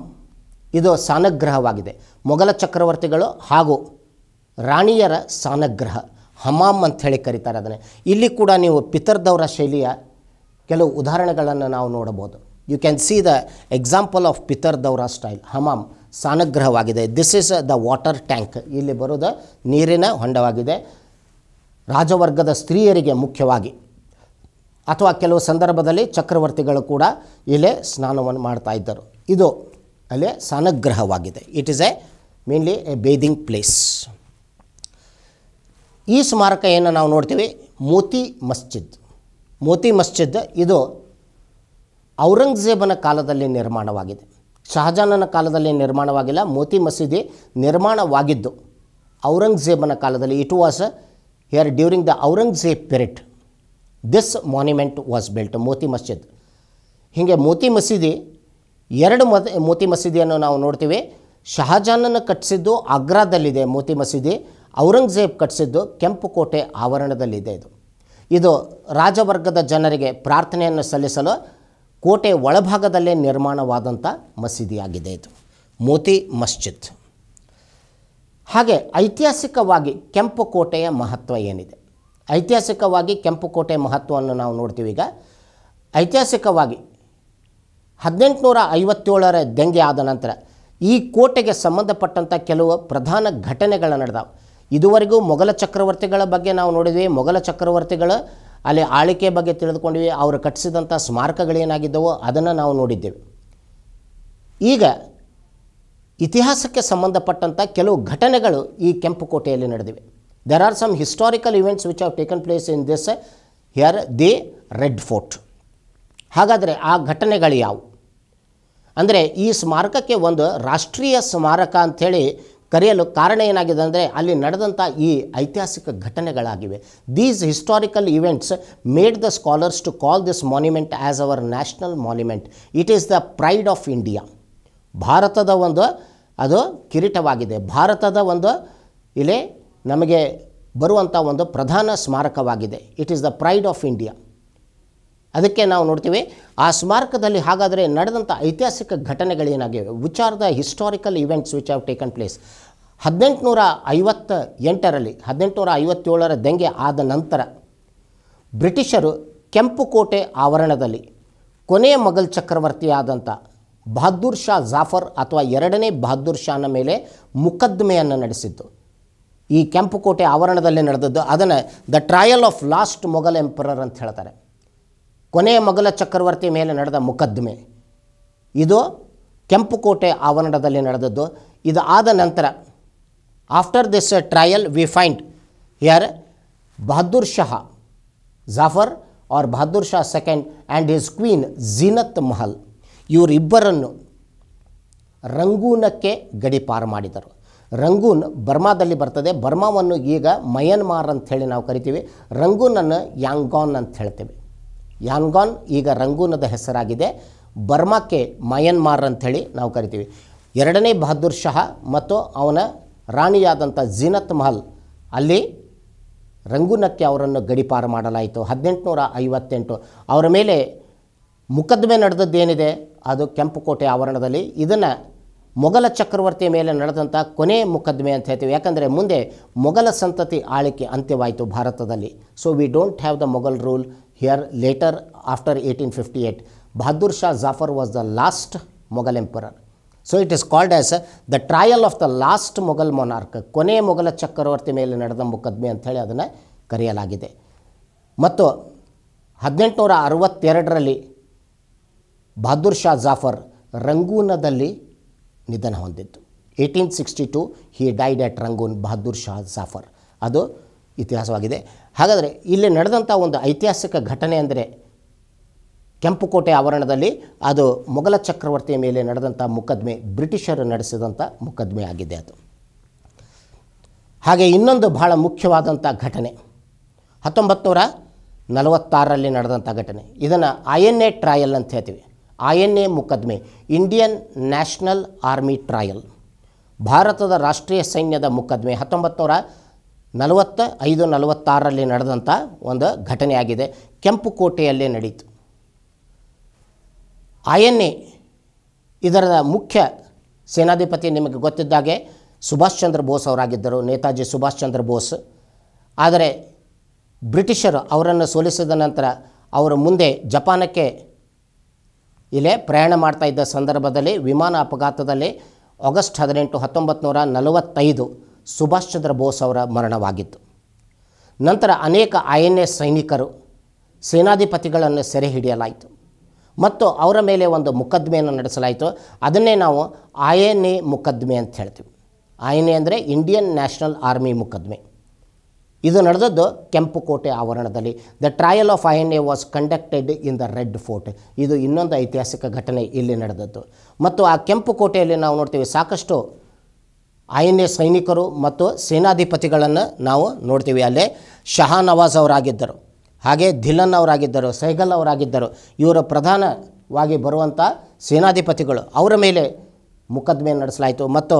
ಇದು ಸಾನಗ್ರಹವಾಗಿದೆ ಮೊಘಲ ಚಕ್ರವರ್ತಿಗಳು ಹಾಗೂ ರಾಣಿಯರ ಸಾನಗ್ರಹ ಹಮಾಮ್ ಅಂಥೇಳಿ ಕರೀತಾರೆ ಅದನ್ನು ಇಲ್ಲಿ ಕೂಡ ನೀವು ಪಿತರ್ದವರ ಶೈಲಿಯ ಕೆಲವು ಉದಾಹರಣೆಗಳನ್ನು ನಾವು ನೋಡಬಹುದು you can see the example of ಪಿತರ್ದವರ ಸ್ಟೈಲ್ ಹಮಾಮ್ ಸಾನಗ್ರಹವಾಗಿದೆ this is the water tank ಇಲ್ಲಿ ಬರೋದು ನೀರಿನ ಹೊಂಡವಾಗಿದೆ ರಾಜವರ್ಗದ ಸ್ತ್ರೀಯರಿಗೆ ಮುಖ್ಯವಾಗಿ ಅಥವಾ ಕೆಲವು ಸಂದರ್ಭದಲ್ಲಿ ಚಕ್ರವರ್ತಿಗಳು ಕೂಡ ಇಲ್ಲಿ ಸ್ನಾನವನ್ನು ಮಾಡ್ತಾ ಇದ್ದರು ಇದು ಅಲ್ಲಿ ಸಾನಗ್ರಹವಾಗಿದೆ it is a mainly a bathing place ಈ ಸ್ಮಾರಕ ಏನು ನಾವು ನೋಡ್ತೀವಿ ಮೋತಿ ಮಸ್ಜಿದ್ ಮೋತಿ ಮಸ್ಜಿದ್ ಇದು ಔರಂಗಜೇಬನ ಕಾಲದಲ್ಲಿ ನಿರ್ಮಾಣವಾಗಿದೆ ಶಹಜಾನನ ಕಾಲದಲ್ಲಿ ನಿರ್ಮಾಣವಾಗಿಲ್ಲ ಮೋತಿ ಮಸೀದಿ ನಿರ್ಮಾಣವಾಗಿದ್ದು ಔರಂಗಜೇಬನ ಕಾಲದಲ್ಲಿ it was here during the Aurangzeb period this monument was built Moti Masjid ಹೀಗೆ ಮೋತಿ ಮಸೀದಿ ಎರಡು ಮದ ಮೋತಿ ಮಸೀದಿಯನ್ನು ನಾವು ನೋಡ್ತೀವಿ ಶಹಜಾನನ ಕಟ್ಟಿಸಿದ್ದು ಆಗ್ರಾದಲ್ಲಿದೆ ಮೋತಿ ಮಸೀದಿ ಔರಂಗಜೇಬ್ ಕಟ್ಟಿಸಿದ್ದು ಕೆಂಪು ಕೋಟೆ ಆವರಣದಲ್ಲಿದೆ ಇದು ಇದು ರಾಜವರ್ಗದ ಜನರಿಗೆ ಪ್ರಾರ್ಥನೆಯನ್ನು ಸಲ್ಲಿಸಲು ಕೋಟೆ ಒಳಭಾಗದಲ್ಲೇ ನಿರ್ಮಾಣವಾದಂಥ ಮಸೀದಿಯಾಗಿದೆ ಇದು ಮೋತಿ ಮಸ್ಜಿದ್ ಹಾಗೆ ಐತಿಹಾಸಿಕವಾಗಿ ಕೆಂಪು ಕೋಟೆಯ ಮಹತ್ವ ಏನಿದೆ ಐತಿಹಾಸಿಕವಾಗಿ ಕೆಂಪು ಕೋಟೆಯ ಮಹತ್ವವನ್ನು ನಾವು ನೋಡ್ತೀವಿ ಈಗ ಐತಿಹಾಸಿಕವಾಗಿ ಹದಿನೆಂಟುನೂರ ಐವತ್ತೇಳರ ದಂಗೆ ಆದ ನಂತರ ಈ ಕೋಟೆಗೆ ಸಂಬಂಧಪಟ್ಟಂಥ ಕೆಲವು ಪ್ರಧಾನ ಘಟನೆಗಳು ನಡೆದವು ಇದುವರೆಗೂ ಮೊಘಲ ಚಕ್ರವರ್ತಿಗಳ ಬಗ್ಗೆ ನಾವು ನೋಡಿದ್ವಿ ಮೊಘಲ ಚಕ್ರವರ್ತಿಗಳ ಅಲ್ಲಿ ಆಳಿಕೆ ಬಗ್ಗೆ ತಿಳಿದುಕೊಂಡ್ವಿ ಅವರು ಕಟ್ಟಿಸಿದಂಥ ಸ್ಮಾರಕಗಳೇನಾಗಿದ್ದವೋ ಅದನ್ನು ನಾವು ನೋಡಿದ್ದೇವೆ ಈಗ ಇತಿಹಾಸಕ್ಕೆ ಸಂಬಂಧಪಟ್ಟಂಥ ಕೆಲವು ಘಟನೆಗಳು ಈ ಕೆಂಪು ಕೋಟೆಯಲ್ಲಿ ನಡೆದಿವೆ there are some historical events which have taken place in this here the Red Fort ಹಾಗಾದರೆ ಆ ಘಟನೆಗಳು ಯಾವುವು ಅಂದರೆ ಈ ಸ್ಮಾರಕಕ್ಕೆ ಒಂದು ರಾಷ್ಟ್ರೀಯ ಸ್ಮಾರಕ ಅಂಥೇಳಿ ಕರೆಯಲು ಕಾರಣ ಏನಾಗಿದೆ ಅಂದರೆ ಅಲ್ಲಿ ನಡೆದಂಥ ಈ ಐತಿಹಾಸಿಕ ಘಟನೆಗಳಾಗಿವೆ these historical events made the scholars to call this monument as our national monument it is the pride of India ಭಾರತದ ಒಂದು ಅದು ಕಿರೀಟವಾಗಿದೆ ಭಾರತದ ಒಂದು ಇಲ್ಲಿ ನಮಗೆ ಬರುವಂಥ ಒಂದು ಪ್ರಧಾನ ಸ್ಮಾರಕವಾಗಿದೆ it is the pride of India ಅದಕ್ಕೆ ನಾವು ನೋಡ್ತೀವಿ ಆ ಸ್ಮಾರಕದಲ್ಲಿ ಹಾಗಾದರೆ ನಡೆದಂಥ ಐತಿಹಾಸಿಕ ಘಟನೆಗಳೇನಾಗಿವೆ the historical events which have taken place ಹದಿನೆಂಟುನೂರ ಐವತ್ತ ಎಂಟರಲ್ಲಿ ಹದಿನೆಂಟುನೂರ ಐವತ್ತೇಳರ ದಂಗೆ ಆದ ನಂತರ ಬ್ರಿಟಿಷರು ಕೆಂಪು ಕೋಟೆ ಆವರಣದಲ್ಲಿ ಕೊನೆಯ ಮೊಘಲ್ ಚಕ್ರವರ್ತಿಯಾದಂಥ ಬಹದ್ದೂರ್ ಶಾ ಜಾಫರ್ ಅಥವಾ ಎರಡನೇ ಬಹದ್ದೂರ್ ಶಾನ ಮೇಲೆ ಮುಕದ್ದಮೆಯನ್ನು ನಡೆಸಿದ್ದು ಈ ಕೆಂಪು ಕೋಟೆ ಆವರಣದಲ್ಲಿ ನಡೆದದ್ದು ಅದನ್ನು the trial of last Mughal emperor ಅಂತ ಹೇಳ್ತಾರೆ ಕೊನೆಯ ಮೊಘಲ ಚಕ್ರವರ್ತಿ ಮೇಲೆ ನಡೆದ ಮೊಕದ್ದಮೆ ಇದು ಕೆಂಪುಕೋಟೆ ಆವರಣದಲ್ಲಿ ನಡೆದದ್ದು ಇದು ಆದ ನಂತರ after this trial we find here Bahadur Shah Zafar or Bahadur Shah second and his queen Zeenat Mahal ಇವರಿಬ್ಬರನ್ನು ರಂಗೂನಕ್ಕೆ ಗಡಿಪಾರು ಮಾಡಿದರು ರಂಗೂನ್ ಬರ್ಮಾದಲ್ಲಿ ಬರ್ತದೆ ಬರ್ಮಾವನ್ನು ಈಗ ಮಯನ್ಮಾರ್ ಹೇಳಿ ನಾವು ಕರಿತೀವಿ ರಂಗೂನನ್ನು ಯಾಂಗಾನ್ ಅಂತ ಹೇಳ್ತೇವೆ ಯಾನ್ಗಾನ್ ಈಗ ರಂಗೂನದ ಹೆಸರಾಗಿದೆ ಬರ್ಮಾಕ್ಕೆ ಮಯನ್ಮಾರ್ ಅಂಥೇಳಿ ನಾವು ಕರಿತೀವಿ ಎರಡನೇ ಬಹದ್ದೂರ್ ಶಹ ಮತ್ತು ಅವನ ರಾಣಿಯಾದಂಥ ಜಿನತ್ ಮಹಲ್ ಅಲ್ಲಿ ರಂಗೂನಕ್ಕೆ ಅವರನ್ನು ಗಡಿಪಾರು ಮಾಡಲಾಯಿತು ಹದಿನೆಂಟುನೂರ ಐವತ್ತೆಂಟು ಅವರ ಮೇಲೆ ಮುಕದ್ದಮೆ ನಡೆದದ್ದೇನಿದೆ ಅದು ಕೆಂಪುಕೋಟೆ ಆವರಣದಲ್ಲಿ ಇದನ್ನು ಮೊಘಲ ಚಕ್ರವರ್ತಿಯ ಮೇಲೆ ನಡೆದಂಥ ಕೊನೆ ಮುಕದ್ದಮೆ ಅಂತ ಹೇಳ್ತೀವಿ ಯಾಕಂದರೆ ಮುಂದೆ ಮೊಘಲ ಸಂತತಿ ಆಳಿಕೆ ಅಂತ್ಯವಾಯಿತು ಭಾರತದಲ್ಲಿ so we don't have the Mughal rule after eighteen fifty 1858, Bahadur Shah Zafar was the last Mughal emperor so it is called as the trial of the last Mughal monarch ಕೊನೆಯ ಮೊಘಲ ಚಕ್ರವರ್ತಿ ಮೇಲೆ ನಡೆದ ಮೊಕದ್ದಮೆ ಹೇಳಿ ಅದನ್ನು ಕರೆಯಲಾಗಿದೆ ಮತ್ತು ಹದಿನೆಂಟುನೂರ ಅರವತ್ತೆರಡರಲ್ಲಿ ಬಹದ್ದೂರ್ ಶಾ ಜಾಫರ್ ರಂಗೂನದಲ್ಲಿ ನಿಧನ ಹೊಂದಿದ್ದು eighteen sixty two he died at Rangoon Bahadur Shah Zafar ಅದು ಇತಿಹಾಸವಾಗಿದೆ ಹಾಗಾದರೆ ಇಲ್ಲಿ ನಡೆದಂಥ ಒಂದು ಐತಿಹಾಸಿಕ ಘಟನೆ ಅಂದರೆ ಕೆಂಪುಕೋಟೆ ಆವರಣದಲ್ಲಿ ಅದು ಮೊಘಲ ಚಕ್ರವರ್ತಿಯ ಮೇಲೆ ನಡೆದಂಥ ಮುಕದ್ಮೆ ಬ್ರಿಟಿಷರು ನಡೆಸಿದಂಥ ಮುಕದ್ಮೆ ಆಗಿದೆ ಅದು ಹಾಗೆ ಇನ್ನೊಂದು ಬಹಳ ಮುಖ್ಯವಾದಂಥ ಘಟನೆ ಹತ್ತೊಂಬತ್ತು ನೂರ ನಲವತ್ತಾರರಲ್ಲಿ ನಡೆದಂಥ ಘಟನೆ ಇದನ್ನು ಐ ಎನ್ ಎ ಟ್ರಯಲ್ ಅಂತ ಹೇಳ್ತೀವಿ ಐ ಎನ್ ಎ ಮುಕದ್ಮೆ ಇಂಡಿಯನ್ ನ್ಯಾಷನಲ್ ಆರ್ಮಿ ಟ್ರಯಲ್ ಭಾರತದ ರಾಷ್ಟ್ರೀಯ ಸೈನ್ಯದ ಮುಕದ್ಮೆ ಹತ್ತೊಂಬತ್ತು ನೂರ ನಲವತ್ತ ಐದು ನಲವತ್ತಾರರಲ್ಲಿ ನಡೆದಂಥ ಒಂದು ಘಟನೆಯಾಗಿದೆ ಕೋಟೆಯಲ್ಲೇ ನಡೀತು ಐ ಎನ್ ಎ ಇದರ ಮುಖ್ಯ ಸೇನಾಧಿಪತಿ ನಿಮಗೆ ಗೊತ್ತಿದ್ದಾಗೆ ಸುಭಾಷ್ ಚಂದ್ರ ಬೋಸ್ ಅವರಾಗಿದ್ದರು ನೇತಾಜಿ ಸುಭಾಷ್ ಚಂದ್ರ ಬೋಸ್ ಆದರೆ ಬ್ರಿಟಿಷರು ಅವರನ್ನು ಸೋಲಿಸಿದ ನಂತರ ಅವರ ಮುಂದೆ ಜಪಾನಕ್ಕೆ ಇಲ್ಲೇ ಪ್ರಯಾಣ ಮಾಡ್ತಾ ಇದ್ದ ಸಂದರ್ಭದಲ್ಲಿ ವಿಮಾನ ಅಪಘಾತದಲ್ಲಿ ಆಗಸ್ಟ್ ಹದಿನೆಂಟು ಹತ್ತೊಂಬತ್ತು ನೂರ ನಲವತ್ತೈದು ಸುಭಾಷ್ ಚಂದ್ರ ಬೋಸ್ ಅವರ ಮರಣವಾಗಿತ್ತು ನಂತರ ಅನೇಕ ಐ ಎನ್ ಎಸ್ ಸೈನಿಕರು ಸೇನಾಧಿಪತಿಗಳನ್ನು ಸೆರೆ ಹಿಡಿಯಲಾಯಿತು ಮತ್ತು ಅವರ ಮೇಲೆ ಒಂದು ಮುಕದ್ದಮೆಯನ್ನು ನಡೆಸಲಾಯಿತು ಅದನ್ನೇ ನಾವು ಐ ಎನ್ ಎ ಮುಕದ್ದಮೆ ಅಂತ ಹೇಳ್ತೀವಿ ಐ ಎನ್ ಎ ಅಂದರೆ ಇಂಡಿಯನ್ ನ್ಯಾಷನಲ್ ಆರ್ಮಿ ಮುಕದ್ದಮೆ ಇದು ನಡೆದದ್ದು ಕೆಂಪು ಕೋಟೆ ಆವರಣದಲ್ಲಿ the trial of I N A was conducted in the Red Fort ಇದು ಇನ್ನೊಂದು ಐತಿಹಾಸಿಕ ಘಟನೆ ಇಲ್ಲಿ ನಡೆದದ್ದು ಮತ್ತು ಆ ಕೆಂಪು ಕೋಟೆಯಲ್ಲಿ ನಾವು ನೋಡ್ತೀವಿ ಸಾಕಷ್ಟು ಐ ಎ ಸೈನಿಕರು ಮತ್ತು ಸೇನಾಧಿಪತಿಗಳನ್ನು ನಾವು ನೋಡ್ತೀವಿ ಅಲ್ಲೇ ಶಹಾ ಅವರಾಗಿದ್ದರು ಹಾಗೆ ಧಿಲನ್ ಅವರಾಗಿದ್ದರು ಸೈಗಲ್ ಅವರಾಗಿದ್ದರು ಇವರ ಪ್ರಧಾನವಾಗಿ ಬರುವಂಥ ಸೇನಾಧಿಪತಿಗಳು ಅವರ ಮೇಲೆ ಮುಕದ್ದಮೆ ನಡೆಸಲಾಯಿತು ಮತ್ತು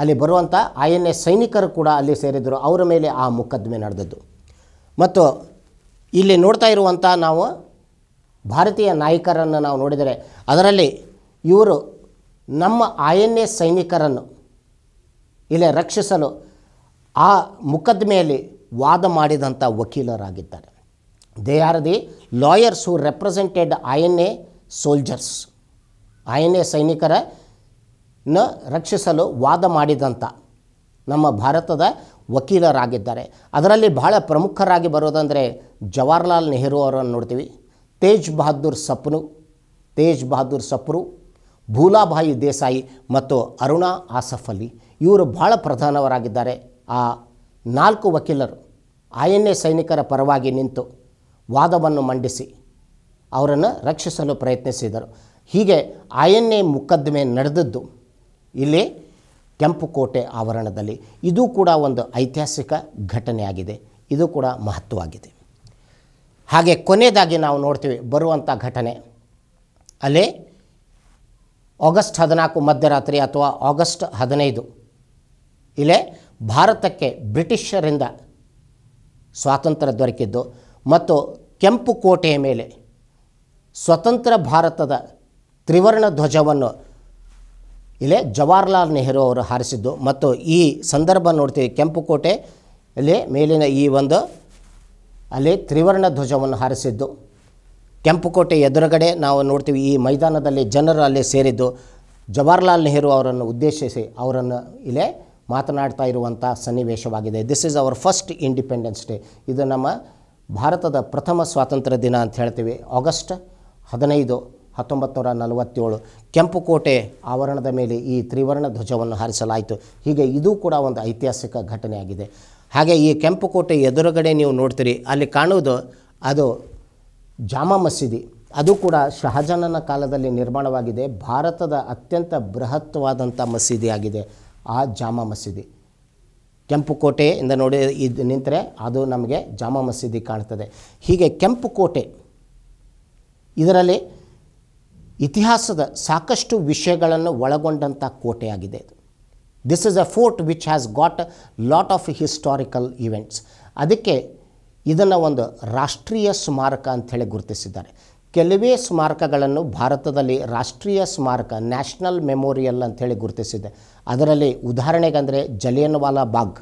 ಅಲ್ಲಿ ಬರುವಂಥ ಐ ಎ ಸೈನಿಕರು ಕೂಡ ಅಲ್ಲಿ ಸೇರಿದ್ದರು ಅವರ ಮೇಲೆ ಆ ಮುಕದ್ದಮೆ ನಡೆದದ್ದು ಮತ್ತು ಇಲ್ಲಿ ನೋಡ್ತಾ ಇರುವಂಥ ನಾವು ಭಾರತೀಯ ನಾಯಕರನ್ನು ನಾವು ನೋಡಿದರೆ ಅದರಲ್ಲಿ ಇವರು ನಮ್ಮ ಐ ಎನ್ ಎ ಸೈನಿಕರನ್ನು ಇಲ್ಲೇ ರಕ್ಷಿಸಲು ಆ ಮುಕದ್ಮೆಯಲ್ಲಿ ವಾದ ಮಾಡಿದಂಥ ವಕೀಲರಾಗಿದ್ದಾರೆ they are the lawyers who represented I N A soldiers I N A ಸೈನಿಕರನ್ನ ರಕ್ಷಿಸಲು ವಾದ ಮಾಡಿದಂಥ ನಮ್ಮ ಭಾರತದ ವಕೀಲರಾಗಿದ್ದಾರೆ ಅದರಲ್ಲಿ ಬಹಳ ಪ್ರಮುಖರಾಗಿ ಬರೋದಂದರೆ ಜವಾಹರ್ಲಾಲ್ ನೆಹರು ಅವರನ್ನು ನೋಡ್ತೀವಿ ತೇಜ್ ಬಹದ್ದೂರ್ ಸಪ್ನು ತೇಜ್ ಬಹದ್ದೂರ್ ಸಪ್ರು ಭೂಲಾಭಾಯಿ ದೇಸಾಯಿ ಮತ್ತು ಅರುಣಾ ಆಸಫ್ ಅಲಿ ಇವರು ಬಹಳ ಪ್ರಧಾನವರಾಗಿದ್ದಾರೆ ಆ ನಾಲ್ಕು ವಕೀಲರು ಐ ಎ ಸೈನಿಕರ ಪರವಾಗಿ ನಿಂತು ವಾದವನ್ನು ಮಂಡಿಸಿ ಅವರನ್ನು ರಕ್ಷಿಸಲು ಪ್ರಯತ್ನಿಸಿದರು ಹೀಗೆ ಐ ಎನ್ ಎ ಮುಕದ್ದಮೆ ನಡೆದದ್ದು ಇಲ್ಲಿ ಕೆಂಪುಕೋಟೆ ಆವರಣದಲ್ಲಿ ಇದು ಕೂಡ ಒಂದು ಐತಿಹಾಸಿಕ ಘಟನೆಯಾಗಿದೆ ಇದು ಕೂಡ ಮಹತ್ವವಾಗಿದೆ ಹಾಗೆ ಕೊನೆಯದಾಗಿ ನಾವು ನೋಡ್ತೀವಿ ಬರುವಂಥ ಘಟನೆ ಅಲ್ಲಿ ಆಗಸ್ಟ್ ಹದಿನಾಲ್ಕು ಮಧ್ಯರಾತ್ರಿ ಅಥವಾ ಆಗಸ್ಟ್ ಹದಿನೈದು ಇಲ್ಲೇ ಭಾರತಕ್ಕೆ ಬ್ರಿಟಿಷರಿಂದ ಸ್ವಾತಂತ್ರ್ಯ ದೊರಕಿದ್ದು ಮತ್ತು ಕೆಂಪು ಕೋಟೆಯ ಮೇಲೆ ಸ್ವತಂತ್ರ ಭಾರತದ ತ್ರಿವರ್ಣ ಧ್ವಜವನ್ನು ಇಲ್ಲೇ ಜವಾಹರ್ಲಾಲ್ ನೆಹರು ಅವರು ಹಾರಿಸಿದ್ದು ಮತ್ತು ಈ ಸಂದರ್ಭ ನೋಡ್ತೀವಿ ಕೋಟೆ ಅಲ್ಲಿ ಮೇಲಿನ ಈ ಒಂದು ಅಲ್ಲಿ ತ್ರಿವರ್ಣ ಧ್ವಜವನ್ನು ಹಾರಿಸಿದ್ದು ಕೆಂಪುಕೋಟೆ ಎದುರುಗಡೆ ನಾವು ನೋಡ್ತೀವಿ ಈ ಮೈದಾನದಲ್ಲಿ ಜನರು ಅಲ್ಲಿ ಸೇರಿದ್ದು ಜವಾಹರ್ಲಾಲ್ ನೆಹರು ಅವರನ್ನು ಉದ್ದೇಶಿಸಿ ಅವರನ್ನು ಇಲ್ಲೇ ಮಾತನಾಡ್ತಾ ಇರುವಂಥ ಸನ್ನಿವೇಶವಾಗಿದೆ this is our first Independence Day ಇದು ನಮ್ಮ ಭಾರತದ ಪ್ರಥಮ ಸ್ವಾತಂತ್ರ್ಯ ದಿನ ಅಂತ ಹೇಳ್ತೀವಿ ಆಗಸ್ಟ್ ಹದಿನೈದು ಹತ್ತೊಂಬತ್ತು ನೂರ ನಲವತ್ತೇಳು ಕೆಂಪುಕೋಟೆ ಆವರಣದ ಮೇಲೆ ಈ ತ್ರಿವರ್ಣ ಧ್ವಜವನ್ನು ಹಾರಿಸಲಾಯಿತು ಹೀಗೆ ಇದು ಕೂಡ ಒಂದು ಐತಿಹಾಸಿಕ ಘಟನೆಯಾಗಿದೆ ಹಾಗೆ ಈ ಕೆಂಪುಕೋಟೆ ಎದುರುಗಡೆ ನೀವು ನೋಡ್ತೀರಿ ಅಲ್ಲಿ ಕಾಣುವುದು ಅದು ಜಾಮಾ ಮಸೀದಿ ಅದು ಕೂಡ ಶಹಜಾನನ ಕಾಲದಲ್ಲಿ ನಿರ್ಮಾಣವಾಗಿದೆ ಭಾರತದ ಅತ್ಯಂತ ಬೃಹತ್ವಾದಂಥ ಮಸೀದಿಯಾಗಿದೆ ಆ ಜಾಮಾ ಮಸೀದಿ ಕೆಂಪು ಕೋಟೆಯಿಂದ ನೋಡಿ ಇದು ನಿಂತರೆ ಅದು ನಮಗೆ ಜಾಮ ಮಸೀದಿ ಕಾಣ್ತದೆ ಹೀಗೆ ಕೆಂಪು ಕೋಟೆ ಇದರಲ್ಲಿ ಇತಿಹಾಸದ ಸಾಕಷ್ಟು ವಿಷಯಗಳನ್ನು ಒಳಗೊಂಡಂಥ ಕೋಟೆಯಾಗಿದೆ ಇದು this is a fort which has got lot of historical events ಅದಕ್ಕೆ ಇದನ್ನು ಒಂದು ರಾಷ್ಟ್ರೀಯ ಸ್ಮಾರಕ ಅಂಥೇಳಿ ಗುರುತಿಸಿದ್ದಾರೆ ಕೆಲವೇ ಸ್ಮಾರಕಗಳನ್ನು ಭಾರತದಲ್ಲಿ ರಾಷ್ಟ್ರೀಯ ಸ್ಮಾರಕ ನ್ಯಾಷನಲ್ ಮೆಮೋರಿಯಲ್ ಅಂಥೇಳಿ ಗುರುತಿಸಿದೆ ಅದರಲ್ಲಿ ಉದಾಹರಣೆಗೆ ಅಂದರೆ ಜಲಿಯನ್ವಾಲಾ ಬಾಗ್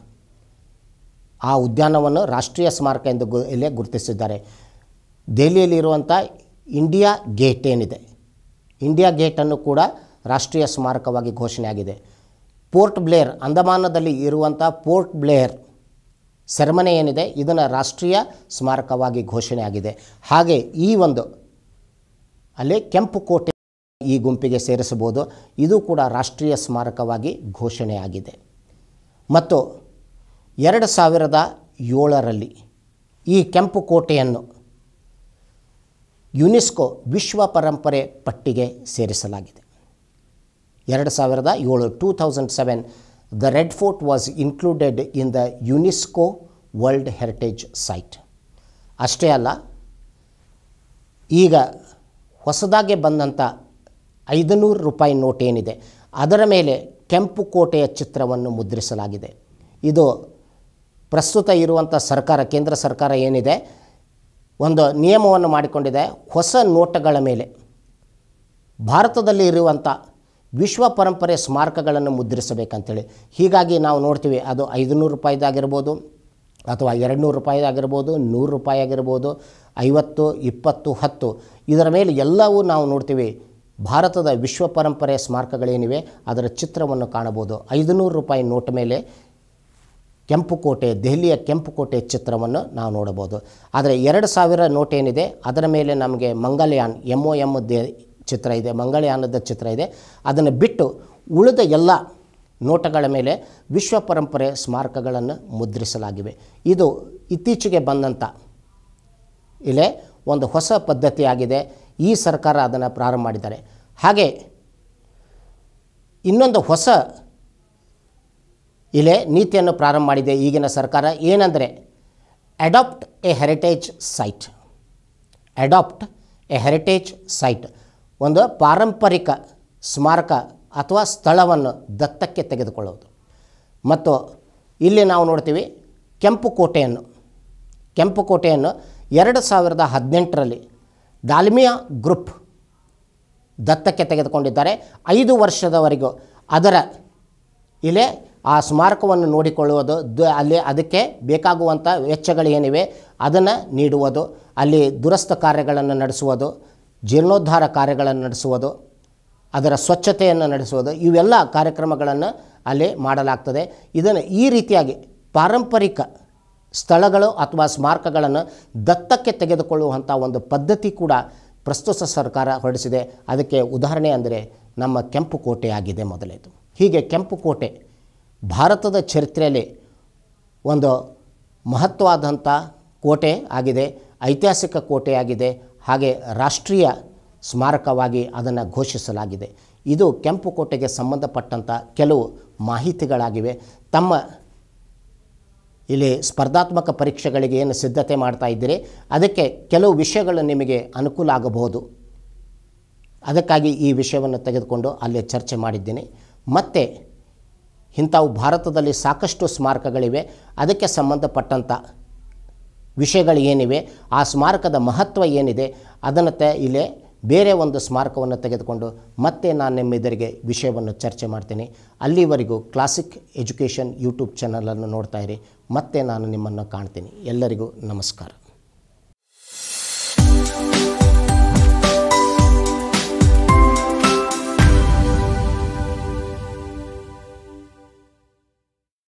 ಆ ಉದ್ಯಾನವನ್ನು ರಾಷ್ಟ್ರೀಯ ಸ್ಮಾರಕ ಎಂದು ಗು ಇಲ್ಲೇ ಗುರುತಿಸಿದ್ದಾರೆ ದೆಹಲಿಯಲ್ಲಿರುವಂಥ ಇಂಡಿಯಾ ಗೇಟ್ ಏನಿದೆ ಇಂಡಿಯಾ ಗೇಟನ್ನು ಕೂಡ ರಾಷ್ಟ್ರೀಯ ಸ್ಮಾರಕವಾಗಿ ಘೋಷಣೆಯಾಗಿದೆ ಪೋರ್ಟ್ ಬ್ಲೇರ್ ಅಂದಮಾನದಲ್ಲಿ ಇರುವಂಥ ಪೋರ್ಟ್ ಬ್ಲೇರ್ ಸೆರೆಮನೆ ಏನಿದೆ ಇದನ್ನು ರಾಷ್ಟ್ರೀಯ ಸ್ಮಾರಕವಾಗಿ ಘೋಷಣೆಯಾಗಿದೆ ಹಾಗೆ ಈ ಒಂದು ಅಲ್ಲೇ ಕೆಂಪು ಕೋಟೆ ಈ ಗುಂಪಿಗೆ ಸೇರಿಸಬಹುದು ಇದು ಕೂಡ ರಾಷ್ಟ್ರೀಯ ಸ್ಮಾರಕವಾಗಿ ಘೋಷಣೆಯಾಗಿದೆ ಮತ್ತು ಎರಡು ಸಾವಿರದ ಏಳರಲ್ಲಿ ಈ ಕೆಂಪು ಕೋಟೆಯನ್ನು ಯುನೆಸ್ಕೋ ವಿಶ್ವ ಪರಂಪರೆ ಪಟ್ಟಿಗೆ ಸೇರಿಸಲಾಗಿದೆ ಎರಡು ಸಾವಿರದ ಏಳು two thousand seven the Red Fort was included in the UNESCO World Heritage Site ಅಷ್ಟೇ ಅಲ್ಲ ಈಗ ಹೊಸದಾಗಿ ಬಂದಂಥ ಐದುನೂರು ರೂಪಾಯಿ ನೋಟ್ ಏನಿದೆ ಅದರ ಮೇಲೆ ಕೆಂಪು ಕೋಟೆಯ ಚಿತ್ರವನ್ನು ಮುದ್ರಿಸಲಾಗಿದೆ ಇದು ಪ್ರಸ್ತುತ ಇರುವಂಥ ಸರ್ಕಾರ ಕೇಂದ್ರ ಸರ್ಕಾರ ಏನಿದೆ ಒಂದು ನಿಯಮವನ್ನು ಮಾಡಿಕೊಂಡಿದೆ ಹೊಸ ನೋಟಗಳ ಮೇಲೆ ಭಾರತದಲ್ಲಿ ಇರುವಂಥ ವಿಶ್ವ ಪರಂಪರೆ ಸ್ಮಾರಕಗಳನ್ನು ಮುದ್ರಿಸಬೇಕಂತೇಳಿ ಹೀಗಾಗಿ ನಾವು ನೋಡ್ತೀವಿ ಅದು ಐದುನೂರು ರೂಪಾಯಿದಾಗಿರ್ಬೋದು ಅಥವಾ ಎರಡು ನೂರು ರೂಪಾಯಿದಾಗಿರ್ಬೋದು ನೂರು ರೂಪಾಯಿ ಆಗಿರ್ಬೋದು ಐವತ್ತು ಇಪ್ಪತ್ತು ಹತ್ತು ಇದರ ಮೇಲೆ ಎಲ್ಲವೂ ನಾವು ನೋಡ್ತೀವಿ ಭಾರತದ ವಿಶ್ವ ಪರಂಪರೆಯ ಸ್ಮಾರಕಗಳೇನಿವೆ ಅದರ ಚಿತ್ರವನ್ನು ಕಾಣಬಹುದು ಐದುನೂರು ರೂಪಾಯಿ ನೋಟ್ ಮೇಲೆ ಕೆಂಪುಕೋಟೆ ದೆಹಲಿಯ ಕೆಂಪುಕೋಟೆ ಚಿತ್ರವನ್ನು ನಾವು ನೋಡಬಹುದು ಆದರೆ ಎರಡು ಸಾವಿರ ನೋಟ್ ಏನಿದೆ ಅದರ ಮೇಲೆ ನಮಗೆ ಮಂಗಲ್ಯಾನ್ ಎಮ್ ಒ ಎಮ್ ದೇ ಚಿತ್ರ ಇದೆ ಮಂಗಳಯಾನದ ಚಿತ್ರ ಇದೆ ಅದನ್ನು ಬಿಟ್ಟು ಉಳಿದ ಎಲ್ಲ ನೋಟಗಳ ಮೇಲೆ ವಿಶ್ವ ಪರಂಪರೆ ಸ್ಮಾರಕಗಳನ್ನು ಮುದ್ರಿಸಲಾಗಿವೆ ಇದು ಇತ್ತೀಚೆಗೆ ಬಂದಂಥ ಇಲ್ಲಿ ಒಂದು ಹೊಸ ಪದ್ಧತಿಯಾಗಿದೆ ಈ ಸರ್ಕಾರ ಅದನ್ನು ಪ್ರಾರಂಭ ಮಾಡಿದ್ದಾರೆ ಹಾಗೆ ಇನ್ನೊಂದು ಹೊಸ ಇಲೆ ನೀತಿಯನ್ನು ಪ್ರಾರಂಭ ಮಾಡಿದೆ ಈಗಿನ ಸರ್ಕಾರ ಏನಂದರೆ adopt a heritage site adopt a heritage site ಒಂದು ಪಾರಂಪರಿಕ ಸ್ಮಾರಕ ಅಥವಾ ಸ್ಥಳವನ್ನು ದತ್ತಕ್ಕೆ ತೆಗೆದುಕೊಳ್ಳೋದು ಮತ್ತು ಇಲ್ಲಿ ನಾವು ನೋಡ್ತೀವಿ ಕೆಂಪು ಕೋಟೆಯನ್ನು ಕೆಂಪು ಕೋಟೆಯನ್ನು ಎರಡು ಸಾವಿರದ ಹದಿನೆಂಟರಲ್ಲಿ ದಾಲ್ಮಿಯಾ ಗ್ರೂಪ್ ದತ್ತಕ್ಕೆ ತೆಗೆದುಕೊಂಡಿದ್ದಾರೆ ಐದು ವರ್ಷದವರೆಗೂ ಅದರ ಇಲೆ ಆ ಸ್ಮಾರಕವನ್ನು ನೋಡಿಕೊಳ್ಳುವುದು ದ ಅಲ್ಲಿ ಅದಕ್ಕೆ ಬೇಕಾಗುವಂಥ ವೆಚ್ಚಗಳೇನಿವೆ ಅದನ್ನು ನೀಡುವುದು ಅಲ್ಲಿ ದುರಸ್ತ ಕಾರ್ಯಗಳನ್ನು ನಡೆಸುವುದು ಜೀರ್ಣೋದ್ಧಾರ ಕಾರ್ಯಗಳನ್ನು ನಡೆಸುವುದು ಅದರ ಸ್ವಚ್ಛತೆಯನ್ನು ನಡೆಸುವುದು ಇವೆಲ್ಲ ಕಾರ್ಯಕ್ರಮಗಳನ್ನು ಅಲ್ಲಿ ಮಾಡಲಾಗ್ತದೆ ಇದನ್ನು ಈ ರೀತಿಯಾಗಿ ಪಾರಂಪರಿಕ ಸ್ಥಳಗಳು ಅಥವಾ ಸ್ಮಾರಕಗಳನ್ನು ದತ್ತಕ್ಕೆ ತೆಗೆದುಕೊಳ್ಳುವಂಥ ಒಂದು ಪದ್ಧತಿ ಕೂಡ ಪ್ರಸ್ತುತ ಸರ್ಕಾರ ಹೊರಡಿಸಿದೆ ಅದಕ್ಕೆ ಉದಾಹರಣೆ ಅಂದರೆ ನಮ್ಮ ಕೆಂಪು ಕೋಟೆ ಆಗಿದೆ ಮೊದಲೇದು ಹೀಗೆ ಕೆಂಪು ಕೋಟೆ ಭಾರತದ ಚರಿತ್ರೆಯಲ್ಲಿ ಒಂದು ಮಹತ್ವವಾದಂಥ ಕೋಟೆ ಆಗಿದೆ ಐತಿಹಾಸಿಕ ಕೋಟೆಯಾಗಿದೆ ಹಾಗೆ ರಾಷ್ಟ್ರೀಯ ಸ್ಮಾರಕವಾಗಿ ಅದನ್ನು ಘೋಷಿಸಲಾಗಿದೆ ಇದು ಕೆಂಪು ಕೋಟೆಗೆ ಸಂಬಂಧಪಟ್ಟಂಥ ಕೆಲವು ಮಾಹಿತಿಗಳಾಗಿವೆ ತಮ್ಮ ಇಲ್ಲಿ ಸ್ಪರ್ಧಾತ್ಮಕ ಪರೀಕ್ಷೆಗಳಿಗೆ ಏನು ಸಿದ್ಧತೆ ಮಾಡ್ತಾ ಇದ್ದೀರಿ ಅದಕ್ಕೆ ಕೆಲವು ವಿಷಯಗಳು ನಿಮಗೆ ಅನುಕೂಲ ಆಗಬಹುದು ಅದಕ್ಕಾಗಿ ಈ ವಿಷಯವನ್ನು ತೆಗೆದುಕೊಂಡು ಅಲ್ಲಿ ಚರ್ಚೆ ಮಾಡಿದ್ದೀನಿ ಮತ್ತು ಇಂಥವು ಭಾರತದಲ್ಲಿ ಸಾಕಷ್ಟು ಸ್ಮಾರಕಗಳಿವೆ ಅದಕ್ಕೆ ಸಂಬಂಧಪಟ್ಟಂಥ ವಿಷಯಗಳು ಏನಿವೆ ಆ ಸ್ಮಾರಕದ ಮಹತ್ವ ಏನಿದೆ ಅದನ್ನು ತ ಇಲ್ಲೇ ಬೇರೆ ಒಂದು ಸ್ಮಾರಕವನ್ನು ತೆಗೆದುಕೊಂಡು ಮತ್ತೆ ನಾನು ನಿಮ್ಮೆದುರಿಗೆ ವಿಷಯವನ್ನು ಚರ್ಚೆ ಮಾಡ್ತೀನಿ ಅಲ್ಲಿವರೆಗೂ ಕ್ಲಾಸಿಕ್ ಎಜುಕೇಷನ್ ಯೂಟ್ಯೂಬ್ ಚಾನಲನ್ನು ನೋಡ್ತಾ ಇರಿ ಮತ್ತೆ ನಾನು ನಿಮ್ಮನ್ನು ಕಾಣ್ತೀನಿ ಎಲ್ಲರಿಗೂ ನಮಸ್ಕಾರ